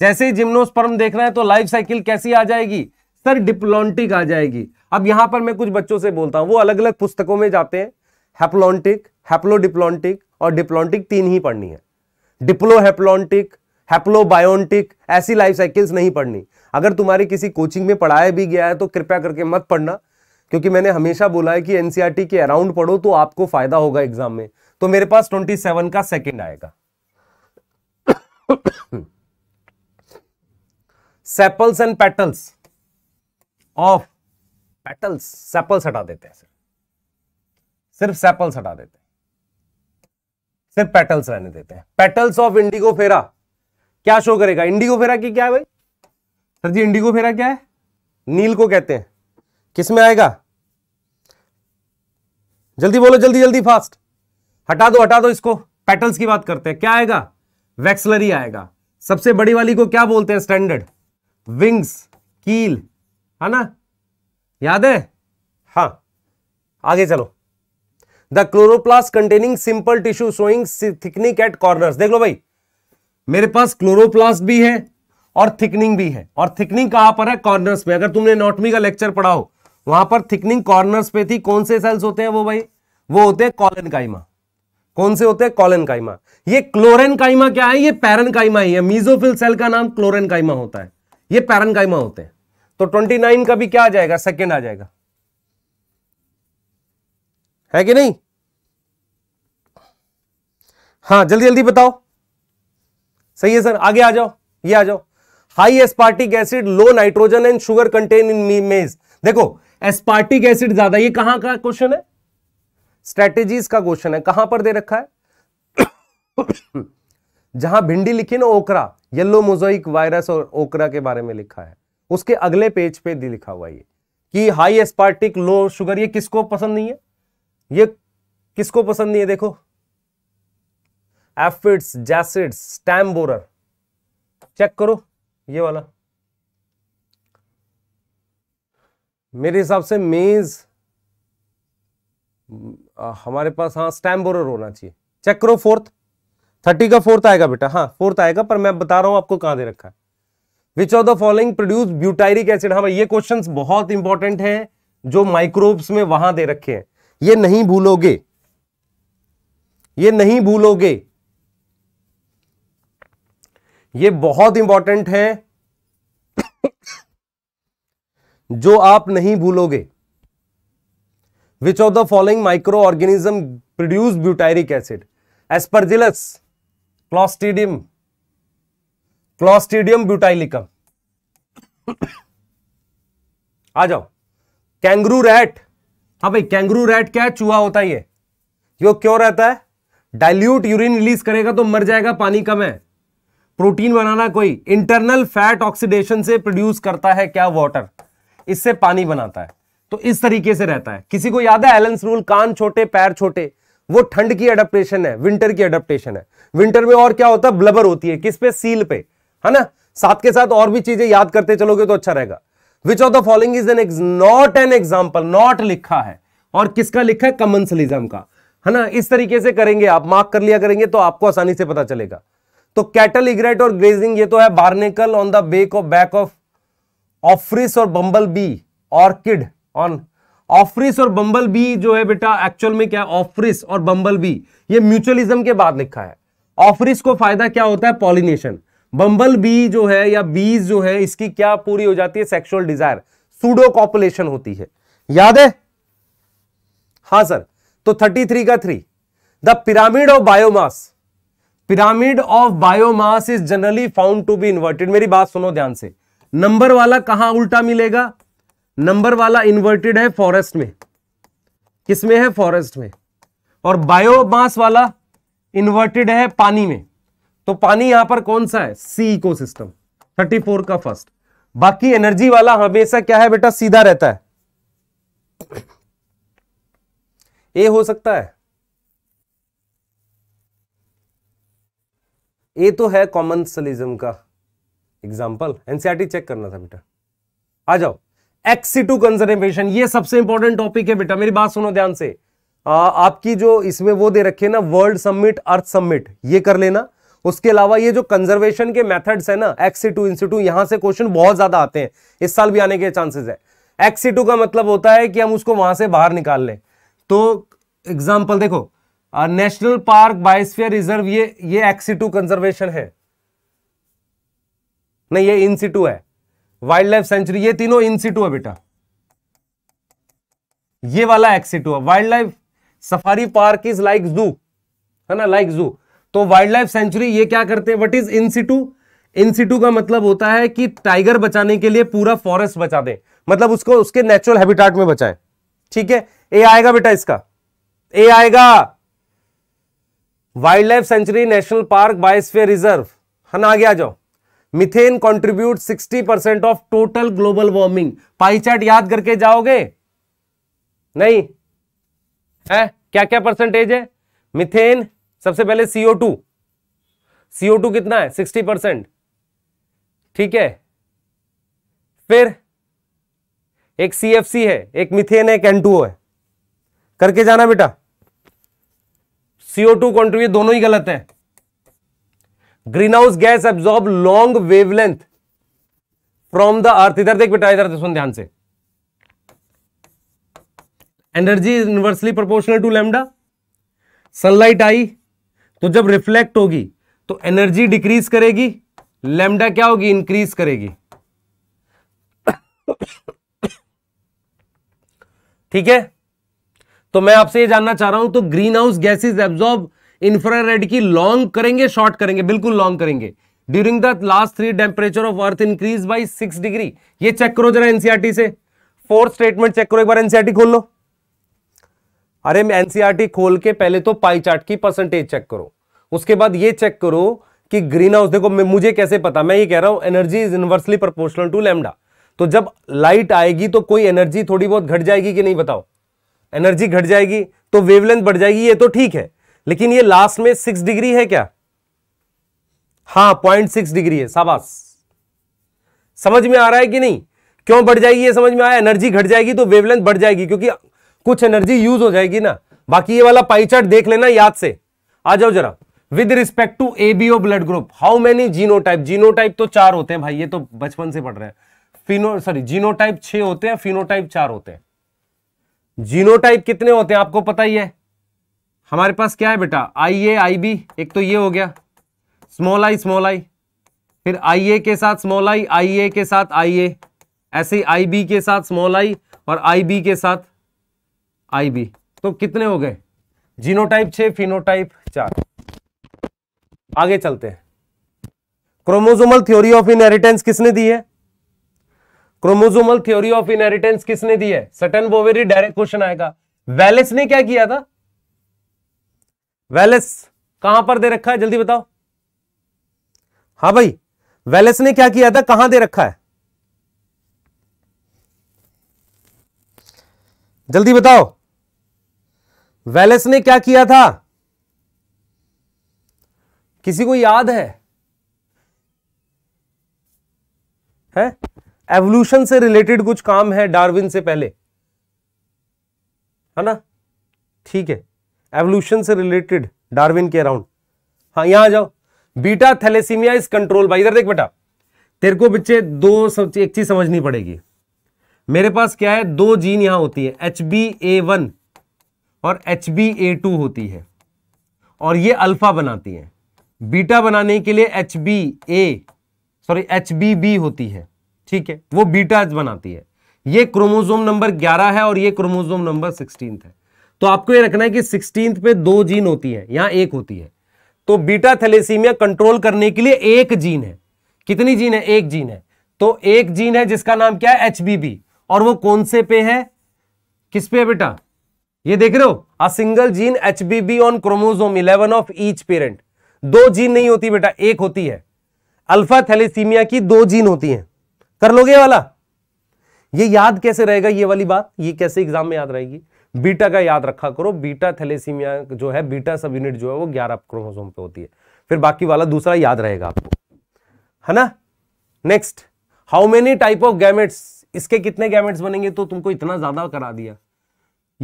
जैसे ही जिम्नोस्पर्म देखना है तो लाइफ साइकिल कैसी आ जाएगी सर डिप्लॉन्टिक आ जाएगी अब यहां पर मैं कुछ बच्चों से बोलता हूं वो अलग अलग पुस्तकों में जाते हैं हैप्लॉन्टिक हैप्लोडिप्लॉन्टिक और डिप्लॉन्टिक तीन ही पढ़नी है डिप्लो हैप्लॉन्टिक ऐसी लाइफ साइकिल्स नहीं पढ़नी अगर तुम्हारी किसी कोचिंग में पढ़ाया भी गया है तो कृपया करके मत पढ़ना क्योंकि मैंने हमेशा बोला है कि एनसीईआरटी e के अराउंड पढ़ो तो आपको फायदा होगा एग्जाम में तो मेरे पास 27 का सेकंड आएगा sepals and petals of petals sepals हटा देते हैं सिर्फ सेपल्स हटा देते हैं सिर्फ पेटल्स रहने देते हैं पेटल्स ऑफ इंडिगो फेरा क्या शो करेगा इंडिगो फेरा की क्या है भाई सर जी इंडिगो फेरा क्या है नील को कहते हैं किस में आएगा जल्दी बोलो जल्दी जल्दी फास्ट हटा दो हटा दो इसको पेटल्स की बात करते हैं क्या आएगा वैक्सलरी आएगा सबसे बड़ी वाली को क्या बोलते हैं स्टैंडर्ड विंग्स कील है हाँ ना याद है हाँ आगे चलो the chloroplast containing simple tissue showing thickening at corner देख लो भाई मेरे पास क्लोरोप्लास्ट भी है और थिकनिंग भी है और थिकनिंग कहां पर है कॉर्नर्स पे अगर तुमने नोटमी का लेक्चर पढ़ा हो वहां पर थिकनिंग कॉर्नर्स पे थी कौन से सेल्स होते हैं वो भाई वो होते हैं कॉलन काइमा कौन से होते हैं कॉलन काइमा ये क्लोरेन काइमा क्या है ये पैरन काइमा ही है मीजोफिल सेल का नाम क्लोरेन काइमा होता है ये पैरन काइमा होते हैं तो 29 का भी क्या आ जाएगा सेकेंड आ जाएगा है कि नहीं हां जल्दी जल्दी बताओ सही है सर आगे आ जाओ ये आ जाओ high aspartic acid low nitrogen and sugar content in maize देखो एस्पार्टिक एसिड ज्यादा ये कहां का क्वेश्चन है स्ट्रेटेजीज का क्वेश्चन है कहां पर दे रखा है जहां भिंडी लिखी ना ओकरा येलो मोजोइक वायरस और ओकरा के बारे में लिखा है उसके अगले पेज पे दी लिखा हुआ ये कि हाई एस्पार्टिक लो शुगर ये किसको पसंद नहीं है ये किसको पसंद नहीं है देखो aphids jassids stem borer check करो ये वाला मेरे हिसाब से मेज हमारे पास हाँ स्टैम बोरर होना चाहिए चेक करो फोर्थ थर्टी का फोर्थ आएगा बेटा हाँ फोर्थ आएगा पर मैं बता रहा हूं आपको कहां दे रखा है which of the following produce butyric acid हाँ भाई ये क्वेश्चन बहुत इंपॉर्टेंट है जो माइक्रोब्स में वहां दे रखे हैं ये नहीं भूलोगे ये नहीं भूलोगे ये बहुत इंपॉर्टेंट है जो आप नहीं भूलोगे which of the following microorganism produce butyric acid Aspergillus Clostridium Clostridium butylicum आ जाओ कैंगरू रैट हाँ भाई कैंगरू रैट क्या है चूहा होता ही है यो क्यों रहता है डाइल्यूट यूरिन रिलीज करेगा तो मर जाएगा पानी कम है प्रोटीन बनाना कोई इंटरनल फैट ऑक्सीडेशन से प्रोड्यूस करता है क्या वाटर इससे पानी बनाता है तो इस तरीके से रहता है किसी को याद है एलेंस रूल कान छोटे पैर छोटे वो ठंड की अडेप्टेशन है विंटर की अडेप्टेशन है विंटर में और क्या होता है ब्लबर होती है किस पे सील पे है ना साथ के साथ और भी चीजें याद करते चलोगे तो अच्छा रहेगा which of the following is an not an example not लिखा है और किसका लिखा है कमनसलिज्म का है ना इस तरीके से करेंगे आप मार्क कर लिया करेंगे तो आपको आसानी से पता चलेगा तो कैटल इग्रेट और ग्रेजिंग ये तो है barnacle on the back of back of Ophrys और bumble bee orchid on Ophrys और बंबल बी जो है बेटा एक्चुअल में क्या है ऑफ्रिस और बंबल बी ये म्यूचुअलिज्म के बाद लिखा है ऑफ्रिस को फायदा क्या होता है पॉलिनेशन बंबल बी जो है या बीज जो है इसकी क्या पूरी हो जाती है सेक्सुअल डिजायर सूडो कॉपुलेशन होती है याद है हाँ सर तो 33 का 3 the pyramid of biomass pyramid of biomass is generally found to be inverted मेरी बात सुनो ध्यान से नंबर वाला कहां उल्टा मिलेगा नंबर वाला इन्वर्टेड है फॉरेस्ट में किसमें है फॉरेस्ट में और बायोमास वाला इन्वर्टेड है पानी में तो पानी यहां पर कौन सा है सी थर्टी फोर का फर्स्ट बाकी एनर्जी वाला हमेशा क्या है बेटा सीधा रहता है ए हो सकता है ए तो है कॉमन सलिज्म का एग्जाम्पल एनसीआरटी चेक करना था बेटा आ जाओ एक्सी टू कंजर्वेशन ये सबसे इंपॉर्टेंट टॉपिक है बेटा मेरी बात सुनो ध्यान से आ, आपकी जो इसमें वो दे रखे ना वर्ल्ड सबमिट अर्थ सबमिट ये कर लेना उसके अलावा ये जो कंजर्वेशन के मेथड्स है ना एक्स टू इन टू यहां से क्वेश्चन बहुत ज्यादा आते हैं इस साल भी आने के चांसेस है एक्स टू का मतलब होता है कि हम उसको वहां से बाहर निकाल लें तो एग्जाम्पल देखो नेशनल पार्क बायोस्फीयर रिजर्व ये ये एक्स टू कंजर्वेशन है नहीं ये इन e है वाइल्ड लाइफ सेंचुरी ये तीनों इन e है बेटा ये वाला एक्सीटू टू e है wildlife safari park is like zoo है ना लाइक जू तो वाइल्ड लाइफ सेंचुरी ये क्या करते हैं वट इज इंसिटू इंसिटू का मतलब होता है कि टाइगर बचाने के लिए पूरा फॉरेस्ट बचा दें मतलब उसको उसके नेचुरल हैबिटाट में बचाएं ठीक है ए आएगा बेटा इसका ए आएगा wildlife sanctuary national park biosphere reserve हन आगे आ जाओ methane contribute 60 percent of total global warming pie chart याद करके जाओगे नहीं है क्या क्या परसेंटेज है मिथेन सबसे पहले सीओ टू सीओ टू कितना है सिक्सटी परसेंट ठीक है फिर एक सी एफ सी है एक मिथेन है एक एनटूओ है करके जाना बेटा सीओ टू कॉन्ट्रीब्यूट दोनों ही गलत है greenhouse gas absorb long wavelength from the earth इधर देख बेटा इधर सुन ध्यान से energy is inversely proportional to lambda sunlight आई तो जब रिफ्लेक्ट होगी तो एनर्जी डिक्रीज करेगी लेमडा क्या होगी इंक्रीज करेगी ठीक है तो मैं आपसे ये जानना चाह रहा हूं तो greenhouse gases absorb infrared की लॉन्ग करेंगे शॉर्ट करेंगे बिल्कुल लॉन्ग करेंगे during the last three temperature of earth increase by six degree ये चेक करो जरा एनसीआरटी e से फोर्थ स्टेटमेंट चेक करो एक बार एनसीआरटी e खोल लो अरे एनसीआरटी e खोल के पहले तो पाई चार्ट की परसेंटेज चेक करो उसके बाद ये चेक करो कि ग्रीन हाउस देखो मुझे कैसे पता मैं ये कह रहा हूं energy is inversely proportional to lambda तो जब लाइट आएगी तो कोई एनर्जी थोड़ी बहुत घट जाएगी कि नहीं बताओ एनर्जी घट जाएगी तो वेवलेंथ बढ़ जाएगी ये तो ठीक है लेकिन ये लास्ट में सिक्स डिग्री है क्या हाँ पॉइंट सिक्स डिग्री है शाबास समझ में आ रहा है कि नहीं क्यों बढ़ जाएगी ये समझ में आया एनर्जी घट जाएगी तो वेवलेंथ बढ़ जाएगी क्योंकि कुछ एनर्जी यूज हो जाएगी ना बाकी ये वाला पाई देख लेना याद से आ जाओ जरा with respect to ABO blood group how many genotype genotype तो चार होते हैं भाई ये तो बचपन से पढ़ रहे हैं फिनो सॉरी जीनोटाइप छह होते हैं फिनोटाइप चार होते हैं जीनोटाइप कितने होते हैं आपको पता ही है हमारे पास क्या है बेटा आई ए आई बी एक तो ये हो गया स्मॉल आई स्मॉल आई फिर आई ए के साथ स्मॉल आई आई ए के साथ आई ए ऐसे आई बी के साथ स्मॉल आई और आई बी के साथ आई बी तो कितने हो गए जीनोटाइप छः फिनोटाइप चार आगे चलते हैं क्रोमोजोमल थ्योरी ऑफ इनहेरिटेंस किसने दी है क्रोमोजोमल थ्योरी ऑफ इनहेरिटेंस किसने दी है सटन बोवेरी डायरेक्ट क्वेश्चन आएगा वैलेस ने क्या किया था वैलेस कहां पर दे रखा है जल्दी बताओ हाँ भाई वैलेस ने क्या किया था कहां दे रखा है जल्दी बताओ वेलेस ने क्या किया था किसी को याद है है एवोल्यूशन से रिलेटेड कुछ काम है डार्विन से पहले है ना ठीक है एवोल्यूशन से रिलेटेड डार्विन के अराउंड हाँ यहां जाओ beta thalassemia is control by इधर देख बेटा तेरे को बच्चे दो सब एक चीज समझनी पड़ेगी मेरे पास क्या है दो जीन यहां होती है एच बी ए वन और एच होती है और ये अल्फा बनाती हैं बीटा बनाने के लिए H B A sorry H B B होती है ठीक है वो बीटा बनाती है ये क्रोमोजोम नंबर 11 है और ये क्रोमोजोम नंबर 16 है तो आपको ये रखना है कि 16 पे दो जीन होती है यहां एक होती है तो बीटा थैलेसीमिया कंट्रोल करने के लिए एक जीन है कितनी जीन है एक जीन है तो एक जीन है जिसका नाम क्या है एच और वो कौन से पे है किस पे है बेटा ये देख रहे हो a single gene H B B on chromosome eleven of each parent दो जीन नहीं होती बेटा एक होती है अल्फा थैलेसीमिया की दो जीन होती हैं कर लोगे वाला ये याद कैसे रहेगा ये वाली बात ये कैसे एग्जाम में याद रहेगी बीटा का याद रखा करो बीटा थैलेसीमिया जो है बीटा सब यूनिट जो है वो ग्यारह क्रोमोजोम पे होती है फिर बाकी वाला दूसरा याद रहेगा आपको है ना next how many type of gametes इसके कितने गैमेट्स बनेंगे तो तुमको इतना ज्यादा करा दिया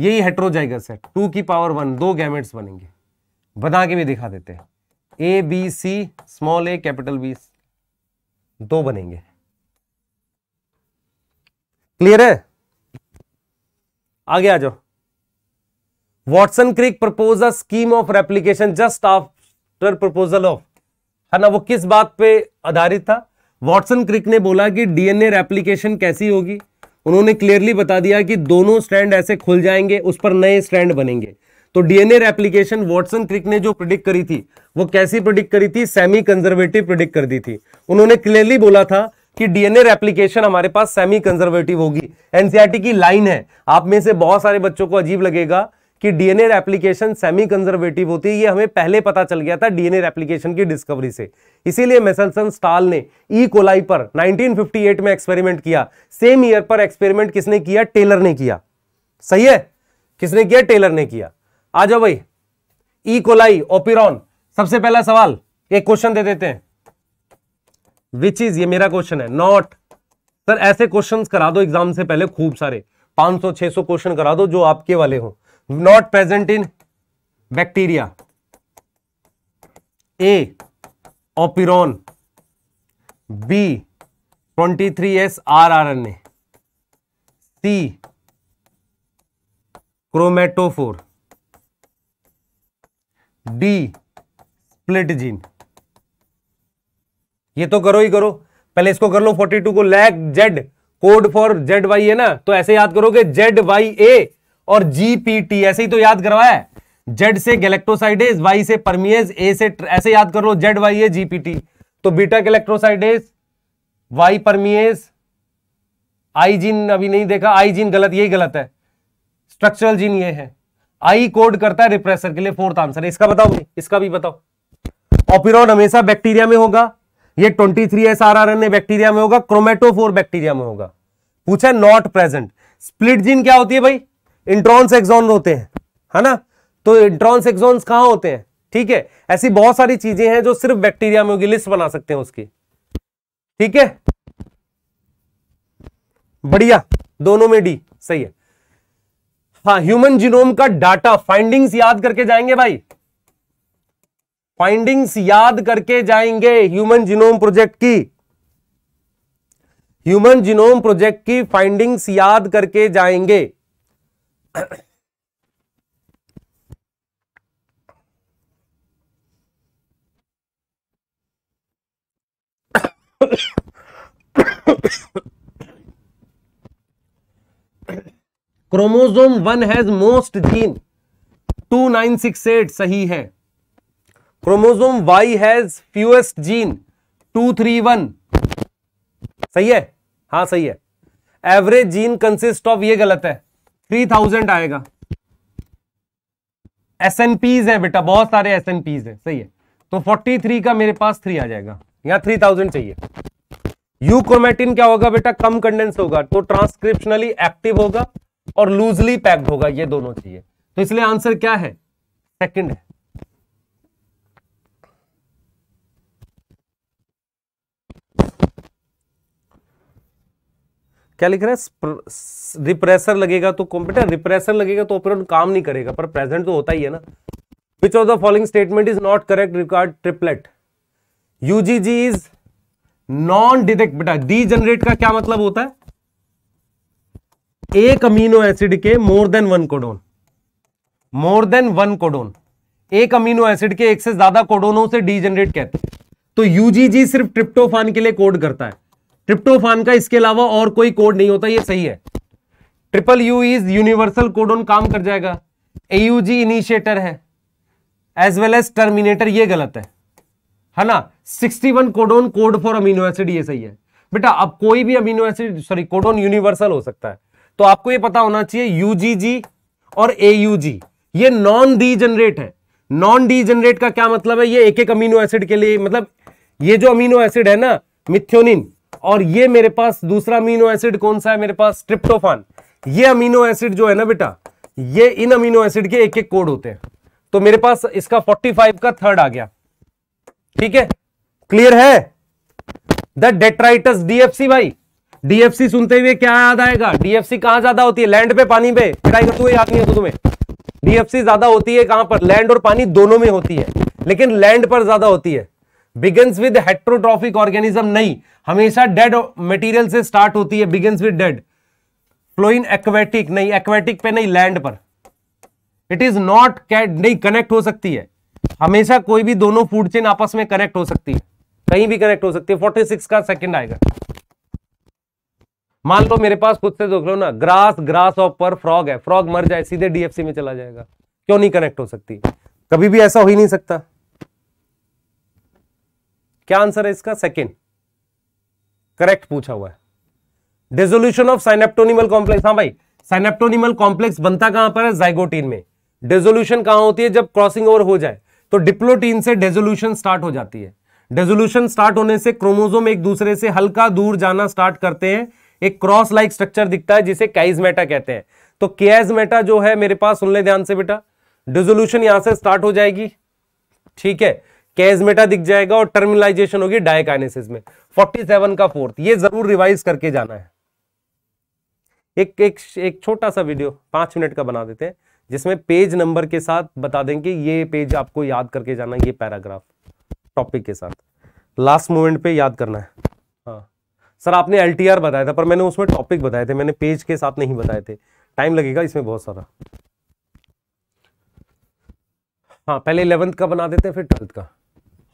यही हेट्रोजाइगस है टू की पावर वन दो गैमेट्स बनेंगे बना के भी दिखा देते हैं A B C small A capital B दो बनेंगे क्लियर है आगे आ जाओ Watson Crick propose a scheme of replication just after proposal of है ना वो किस बात पे आधारित था वॉटसन क्रिक ने बोला कि डीएनए रेप्लीकेशन कैसी होगी उन्होंने क्लियरली बता दिया कि दोनों स्टैंड ऐसे खुल जाएंगे उस पर नए स्टैंड बनेंगे तो डीएनए रेप्लीकेशन वॉटसन क्रिक ने जो प्रिडिक्ट करी थी वो कैसी प्रिडिक्ट करी थी सेमी कंजर्वेटिव प्रिडिक्ट कर दी थी उन्होंने क्लियरली बोला था कि डीएनए रेप्लीकेशन हमारे पास सेमी कंजर्वेटिव होगी एनसीआरटी e की लाइन है आप में से बहुत सारे बच्चों को अजीब लगेगा कि डीएनए रेप्लीकेशन सेमी कंजर्वेटिव होती है ये हमें पहले पता चल गया था डीएनए रेप्लीकेशन की डिस्कवरी से इसीलिए मेसलसन स्टाल ने ई e. कोलाई पर 1958 में एक्सपेरिमेंट किया सेम ईयर पर एक्सपेरिमेंट किसने किया टेलर ने किया सही है किसने किया टेलर ने किया आ जाओ भाई ई कोलाई ओपिरॉन सबसे पहला सवाल एक क्वेश्चन दे देते हैं विच इज ये मेरा क्वेश्चन है नॉट सर ऐसे क्वेश्चंस करा दो एग्जाम से पहले खूब सारे 500 600 क्वेश्चन करा दो जो आपके वाले हों not B twenty three S R R 23s rrna c chromatophore D split gene ये तो करो ही करो पहले इसको कर लो 42 को lac Z code for Z Y है ना तो ऐसे याद करोगे जेड वाई ए और जीपीटी ऐसे ही तो याद करवाया जेड से गैलेक्ट्रोसाइडेज वाई से परमियज ए से ऐसे याद कर लो जेड वाई है जीपीटी तो beta galactosidase Y permease I gene अभी नहीं देखा आई जीन गलत यही गलत है स्ट्रक्चरल जीन ये है आई कोड करता है रिप्रेसर के लिए फोर्थ आंसर है इसका बताओ इसका भी बताओ ऑपिर हमेशा बैक्टीरिया में होगा ये 23 three S R R N A bacteria में होगा क्रोमेटोफोर बैक्टीरिया में होगा पूछा नॉट प्रेजेंट स्प्लिट जीन क्या होती है भाई इंट्रॉन्स एक्सॉन होते हैं है ना तो इंट्रॉन्स एक्सॉन्स कहां होते हैं ठीक है ऐसी बहुत सारी चीजें हैं जो सिर्फ बैक्टीरिया में होगी लिस्ट बना सकते हैं उसकी ठीक है बढ़िया दोनों में डी सही है हाँ ह्यूमन जीनोम का डाटा फाइंडिंग्स याद करके जाएंगे भाई फाइंडिंग्स याद करके जाएंगे ह्यूमन जीनोम प्रोजेक्ट की ह्यूमन जीनोम प्रोजेक्ट की फाइंडिंग्स याद करके जाएंगे chromosome one has most gene two nine six eight सही है chromosome Y has fewest gene two three one सही है हाँ सही है एवरेज जीन कंसिस्ट ऑफ ये गलत है थ्री थाउजेंड आएगा एस एन पीज है बेटा बहुत सारे एस एन पीज है सही है तो फोर्टी थ्री का मेरे पास थ्री आ जाएगा यहां थ्री थाउजेंड चाहिए यू क्रोमेटिन क्या होगा बेटा कम कंडेंस होगा तो ट्रांसक्रिप्शनली एक्टिव होगा और लूजली पैक्ड होगा ये दोनों चाहिए तो इसलिए आंसर क्या है सेकंड है क्या लिख रहा है रिप्रेसर लगेगा तो कंप्यूटर रिप्रेसर लगेगा तो ऑपरेटर काम नहीं करेगा पर प्रेजेंट तो होता ही है ना which of the following statement is not correct record triplet UGG is non detect बेटा डी जनरेट का क्या मतलब होता है एक अमीनो एसिड के more than one codon more than one codon एक अमीनो एसिड के एक से ज्यादा कोडोनों से डी जनरेट कहते हैं तो यूजीजी सिर्फ ट्रिप्टोफान के लिए कोड करता है ट्रिप्टोफान का इसके अलावा और कोई कोड नहीं होता ये सही है triple U is universal codon काम कर जाएगा एयूजी इनिशिएटर है एज वेल एज टर्मिनेटर ये गलत है है ना 61 codon code for amino acid ये सही है बेटा अब कोई भी amino acid sorry codon universal हो सकता है तो आपको ये पता होना चाहिए यूजीजी और एयूजी ये नॉन डी जनरेट है नॉन डी जनरेट का क्या मतलब है ये एक एक अमीनो एसिड के लिए मतलब ये जो अमीनो एसिड है ना मिथ्योनिन और ये मेरे पास दूसरा अमीनो एसिड कौन सा है मेरे पास ट्रिप्टोफान ये अमीनो एसिड जो है ना बेटा ये इन अमीनो एसिड के एक एक कोड होते हैं तो मेरे पास इसका 45 का थर्ड आ गया ठीक है क्लियर है द डेट्राइटस डीएफसी भाई डीएफसी सुनते हुए क्या याद आएगा डीएफसी कहां ज्यादा होती है लैंड पे पानी पे तुम्हें याद नहीं होता तुम्हें डीएफसी ज्यादा होती है कहां पर लैंड और पानी दोनों में होती है लेकिन लैंड पर ज्यादा होती है बिगन्स विद हेट्रोट्रॉफिक ऑर्गेनिज्म नहीं हमेशा डेड मटेरियल से स्टार्ट होती है begins with dead flowing aquatic नहीं एक्वेटिक पे नहीं लैंड पर इट इज नॉट नहीं कनेक्ट हो सकती है हमेशा कोई भी दोनों फूड चेन आपस में कनेक्ट हो सकती है कहीं भी कनेक्ट हो सकती है फोर्टी सिक्स का सेकंड आएगा मान लो मेरे पास खुद से देख लो ना ग्रास ग्रास ऑपर फ्रॉग है फ्रॉग मर जाए सीधे डीएफसी में चला जाएगा क्यों नहीं कनेक्ट हो सकती कभी भी ऐसा हो ही नहीं सकता क्या आंसर है इसका सेकेंड करेक्ट पूछा हुआ है डिजोल्यूशन ऑफ साइनेप्टोनिमल कॉम्प्लेक्स हाँ भाई साइनेप्टोनिमल कॉम्प्लेक्स बनता कहां पर है जाइगोटीन में डेजोल्यूशन कहां होती है जब क्रॉसिंग ओवर हो जाए तो डिप्लोटीन से डेजोल्यूशन स्टार्ट हो जाती है डेजोल्यूशन स्टार्ट होने से क्रोमोजोम एक दूसरे से हल्का दूर जाना स्टार्ट करते हैं एक क्रॉस लाइक स्ट्रक्चर दिखता है जिसे कैजमेटा कहते हैं तो कैजमेटा जो है मेरे पास सुन ले ध्यान से बेटा डिजोल्यूशन यहां से स्टार्ट हो जाएगी ठीक है कैजमेटा दिख जाएगा और टर्मिनलाइजेशन होगी डायकाइनेसिस में 47 का फोर्थ ये जरूर रिवाइज करके जाना है एक एक एक छोटा सा वीडियो पांच मिनट का बना देते हैं जिसमें पेज नंबर के साथ बता देंगे ये पेज आपको याद करके जाना ये पैराग्राफ टॉपिक के साथ लास्ट मोमेंट पे याद करना है हाँ सर आपने एल बताया था पर मैंने उसमें टॉपिक बताए थे मैंने पेज के साथ नहीं बताए थे टाइम लगेगा इसमें बहुत सारा हाँ पहले इलेवंथ का बना देते हैं फिर ट्वेल्थ का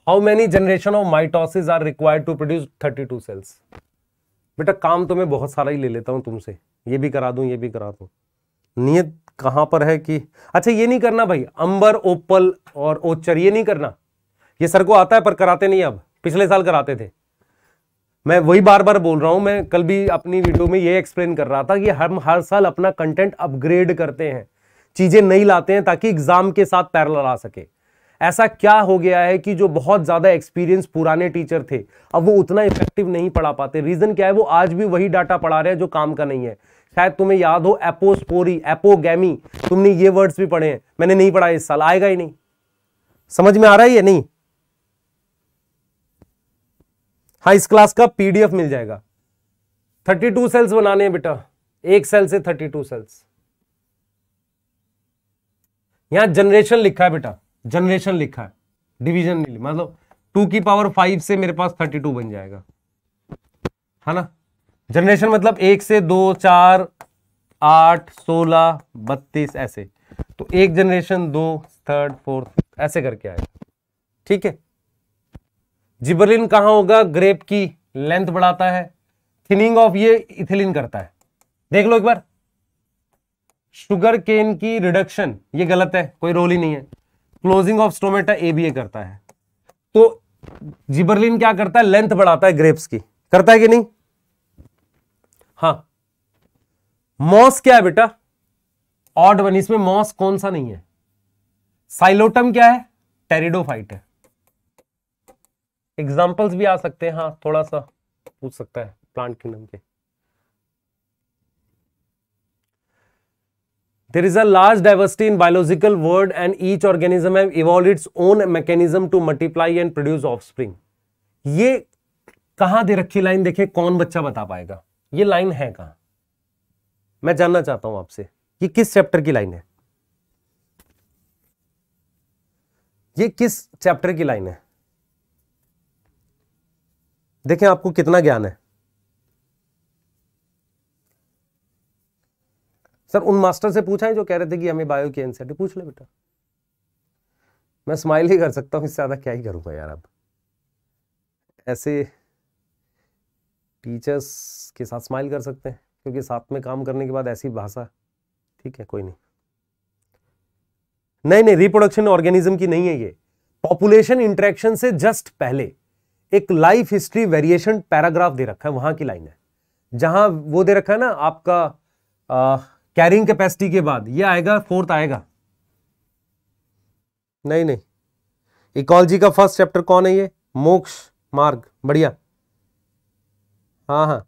how many generation of mitosis are required to produce thirty two cells बेटा काम तो मैं बहुत सारा ही ले लेता हूँ तुमसे ये भी करा दूँ ये भी करा दूँ नियत कहाँ पर है कि अच्छा ये नहीं करना भाई अंबर ओपल और ओचर ये नहीं करना ये सर को आता है पर कराते नहीं अब पिछले साल कराते थे मैं वही बार बार बोल रहा हूँ मैं कल भी अपनी वीडियो में ये एक्सप्लेन कर रहा था कि हम हर साल अपना कंटेंट अपग्रेड करते हैं चीज़ें नई लाते हैं ताकि एग्ज़ाम के साथ पैरल आ सके ऐसा क्या हो गया है कि जो बहुत ज़्यादा एक्सपीरियंस पुराने टीचर थे अब वो उतना इफेक्टिव नहीं पढ़ा पाते रीज़न क्या है वो आज भी वही डाटा पढ़ा रहे हैं जो काम का नहीं है शायद तुम्हें याद हो एपोस्पोरी एपोगैमी तुमने ये वर्ड्स भी पढ़े हैं मैंने नहीं पढ़ा इस साल आएगा ही नहीं समझ में आ रहा है या नहीं हाँ इस क्लास का पीडीएफ मिल जाएगा 32 सेल्स बनाने हैं बेटा एक सेल से 32 सेल्स यहां जनरेशन लिखा है बेटा जनरेशन लिखा है डिवीजन नहीं मतलब टू की पावर फाइव से मेरे पास थर्टी टू बन जाएगा है ना जनरेशन मतलब एक से दो चार आठ सोलह बत्तीस ऐसे तो एक जनरेशन दो थर्ड फोर्थ ऐसे करके आएगा ठीक है जिबरिन कहां होगा ग्रेप की लेंथ बढ़ाता है थिनिंग ऑफ ये इथिलिन करता है देख लो एक बार शुगर केन की रिडक्शन ये गलत है कोई रोल ही नहीं है क्लोजिंग ऑफ स्टोमेटा एबीए करता है तो जिबरलिन क्या करता है लेंथ बढ़ाता है ग्रेप्स की करता है कि नहीं हाँ मॉस क्या है बेटा ऑड वन इसमें मॉस कौन सा नहीं है साइलोटम क्या है टेरिडोफाइट है एग्जाम्पल्स भी आ सकते हैं हाँ थोड़ा सा पूछ सकता है प्लांट किंगडम के There is a large diversity in biological world and each organism have evolved its own mechanism to multiply and produce offspring. ye kahan de rakhi line dekhe kaun bachcha bata payega ye line hai kahan main janna chahta hu aapse ये kis chapter ki line hai ये किस चैप्टर की लाइन है देखें आपको कितना ज्ञान है सर उन मास्टर से पूछा है जो कह रहे थे कि हमें बायो की एनसीआरटी पूछ ले बेटा मैं स्माइल ही कर सकता हूँ इससे ज़्यादा क्या ही करूँगा यार अब ऐसे टीचर्स के साथ स्माइल कर सकते हैं क्योंकि साथ में काम करने के बाद ऐसी भाषा ठीक है कोई नहीं नहीं नहीं रिप्रोडक्शन ऑर्गेनिज्म की नहीं है ये पॉपुलेशन इंट्रैक्शन से जस्ट पहले एक लाइफ हिस्ट्री वेरिएशन पैराग्राफ दे रखा है वहां की लाइन है जहां वो दे रखा है ना आपका आ, कैरिंग कैपेसिटी के बाद ये आएगा फोर्थ आएगा नहीं नहीं इकोलॉजी का फर्स्ट चैप्टर कौन है ये मोक्ष मार्ग बढ़िया हाँ हाँ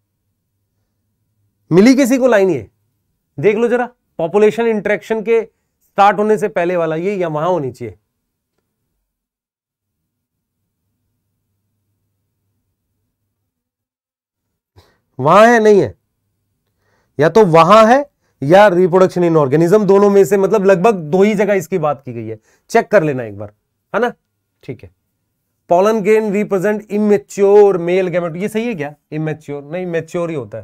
मिली किसी को लाइन ये देख लो जरा पॉपुलेशन इंट्रेक्शन के स्टार्ट होने से पहले वाला ये या वहां होनी चाहिए वहां है नहीं है या तो वहां है या रिप्रोडक्शन इन ऑर्गेनिज्म दोनों में से मतलब लगभग दो ही जगह इसकी बात की गई है चेक कर लेना एक बार है ना ठीक है pollen grain represent immature male gamete ये सही है क्या इमेच्योर नहीं मेच्योर ही होता है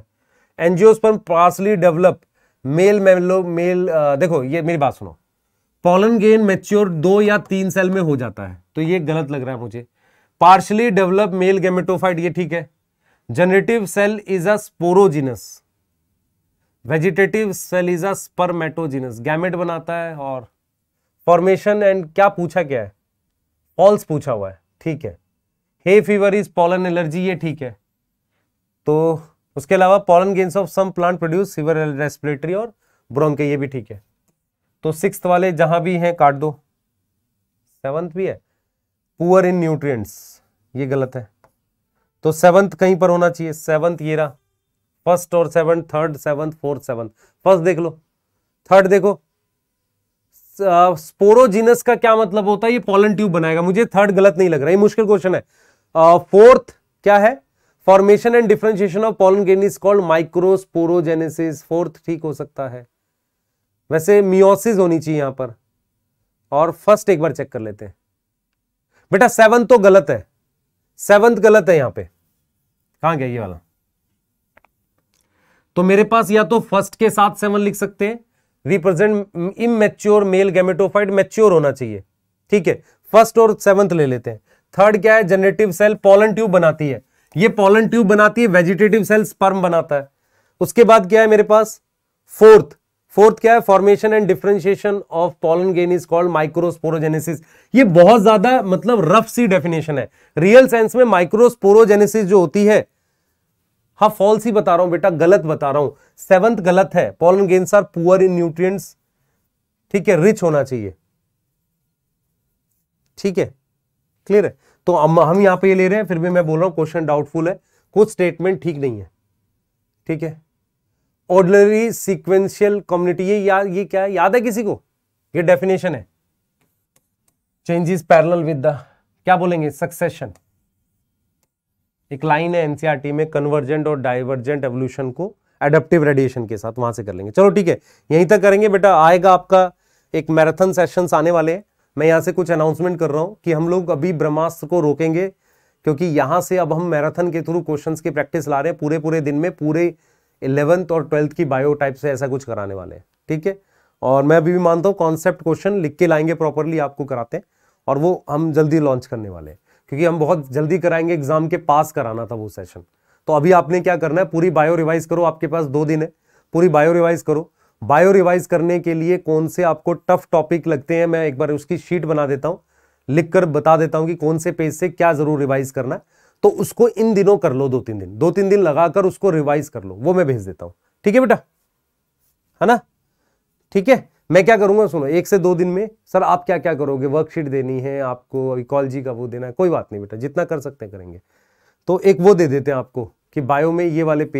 angio angiosperm partially develop male मेलो मेल देखो ये मेरी बात सुनो पॉलन गेन मेच्योर दो या तीन सेल में हो जाता है तो ये गलत लग रहा है मुझे पार्शली डेवलप मेल गेमेटोफाइट ये ठीक है generative cell is a sporogenous vegetative cell is a spermatogenous gamete बनाता है और फॉर्मेशन एंड क्या पूछा क्या है फॉल्स पूछा हुआ है ठीक है hay fever is pollen allergy ये ठीक है तो उसके अलावा pollen grains of some plant produce fever respiratory और ब्रोंके ये भी ठीक है तो सिक्स वाले जहां भी हैं काट दो सेवंथ भी है पुअर इन न्यूट्रिएंट्स ये गलत है तो सेवंथ कहीं पर होना चाहिए सेवंथ ये रहा फर्स्ट और seventh third seventh fourth seventh first देख लो थर्ड देखो स्पोरोजीनस का क्या मतलब होता है ये पॉलन ट्यूब बनाएगा मुझे थर्ड गलत नहीं लग रहा है मुश्किल क्वेश्चन है फोर्थ क्या है formation and differentiation of pollen grain is called microsporogenesis fourth ठीक हो सकता है वैसे मियोसिस होनी चाहिए यहां पर और फर्स्ट एक बार चेक कर लेते हैं बेटा सेवन तो गलत है सेवंथ गलत है यहां पे कहां गया ये वाला तो मेरे पास या तो फर्स्ट के साथ सेवन लिख सकते हैं represent immature male gametophyte mature होना चाहिए ठीक है फर्स्ट और सेवंथ ले लेते हैं थर्ड क्या है जनरेटिव सेल पॉलन ट्यूब बनाती है ये पॉलन ट्यूब बनाती है वेजिटेटिव सेल स्पर्म बनाता है उसके बाद क्या है मेरे पास फोर्थ फोर्थ क्या है formation and differentiation of pollen grain is called microsporogenesis ये बहुत ज्यादा मतलब रफ सी डेफिनेशन है रियल सेंस में माइक्रोस्पोरोजेनेसिस जो होती है हाँ फॉल्स ही बता रहा हूं बेटा गलत बता रहा हूं सेवंथ गलत है pollen grains are poor in nutrients ठीक है रिच होना चाहिए ठीक है क्लियर है तो हम हम यहां पे ये ले रहे हैं फिर भी मैं बोल रहा हूं क्वेश्चन डाउटफुल है कुछ स्टेटमेंट ठीक नहीं है ठीक है ऑर्डनरी सिक्वेंशियल कम्युनिटी ये या, ये क्या है याद है किसी को ये डेफिनेशन है चेंजेस पैरेलल विद द क्या बोलेंगे सक्सेशन एक लाइन है एनसीआरटी e में कन्वर्जेंट और डाइवर्जेंट एवोल्यूशन को एडेप्टिव रेडिएशन के साथ वहां से कर लेंगे चलो ठीक है यहीं तक करेंगे बेटा आएगा आपका एक मैराथन सेशन आने वाले हैं मैं यहाँ से कुछ अनाउंसमेंट कर रहा हूँ कि हम लोग अभी ब्रह्मास्त्र को रोकेंगे क्योंकि यहाँ से अब हम मैराथन के थ्रू क्वेश्चन की प्रैक्टिस ला रहे हैं पूरे पूरे दिन में पूरे इलेवंथ और ट्वेल्थ की बायो टाइप से ऐसा कुछ कराने वाले हैं ठीक है और मैं अभी भी मानता हूँ कॉन्सेप्ट क्वेश्चन लिख के लाएंगे प्रॉपरली आपको कराते हैं और वो हम जल्दी लॉन्च करने वाले हैं क्योंकि हम बहुत जल्दी कराएंगे एग्जाम के पास कराना था वो सेशन तो अभी आपने क्या करना है पूरी बायो रिवाइज करो आपके पास दो दिन है पूरी बायो रिवाइज करो बायो रिवाइज करने के लिए कौन से आपको टफ टॉपिक लगते हैं मैं एक बार उसकी शीट बना देता हूं लिख कर बता देता हूं कि कौन से पेज से क्या जरूर रिवाइज करना है तो उसको इन दिनों कर लो दो तीन दिन दो तीन दिन लगाकर उसको रिवाइज कर लो वो मैं भेज देता हूं ठीक है बेटा है ना ठीक है मैं क्या करूंगा सुनो एक से दो दिन में सर आप क्या क्या करोगे वर्कशीट देनी है आपको इकोलॉजी का वो देना है कोई बात नहीं बेटा जितना कर सकते हैं करेंगे तो एक वो दे देते हैं आपको कि बायो में ये वाले पेज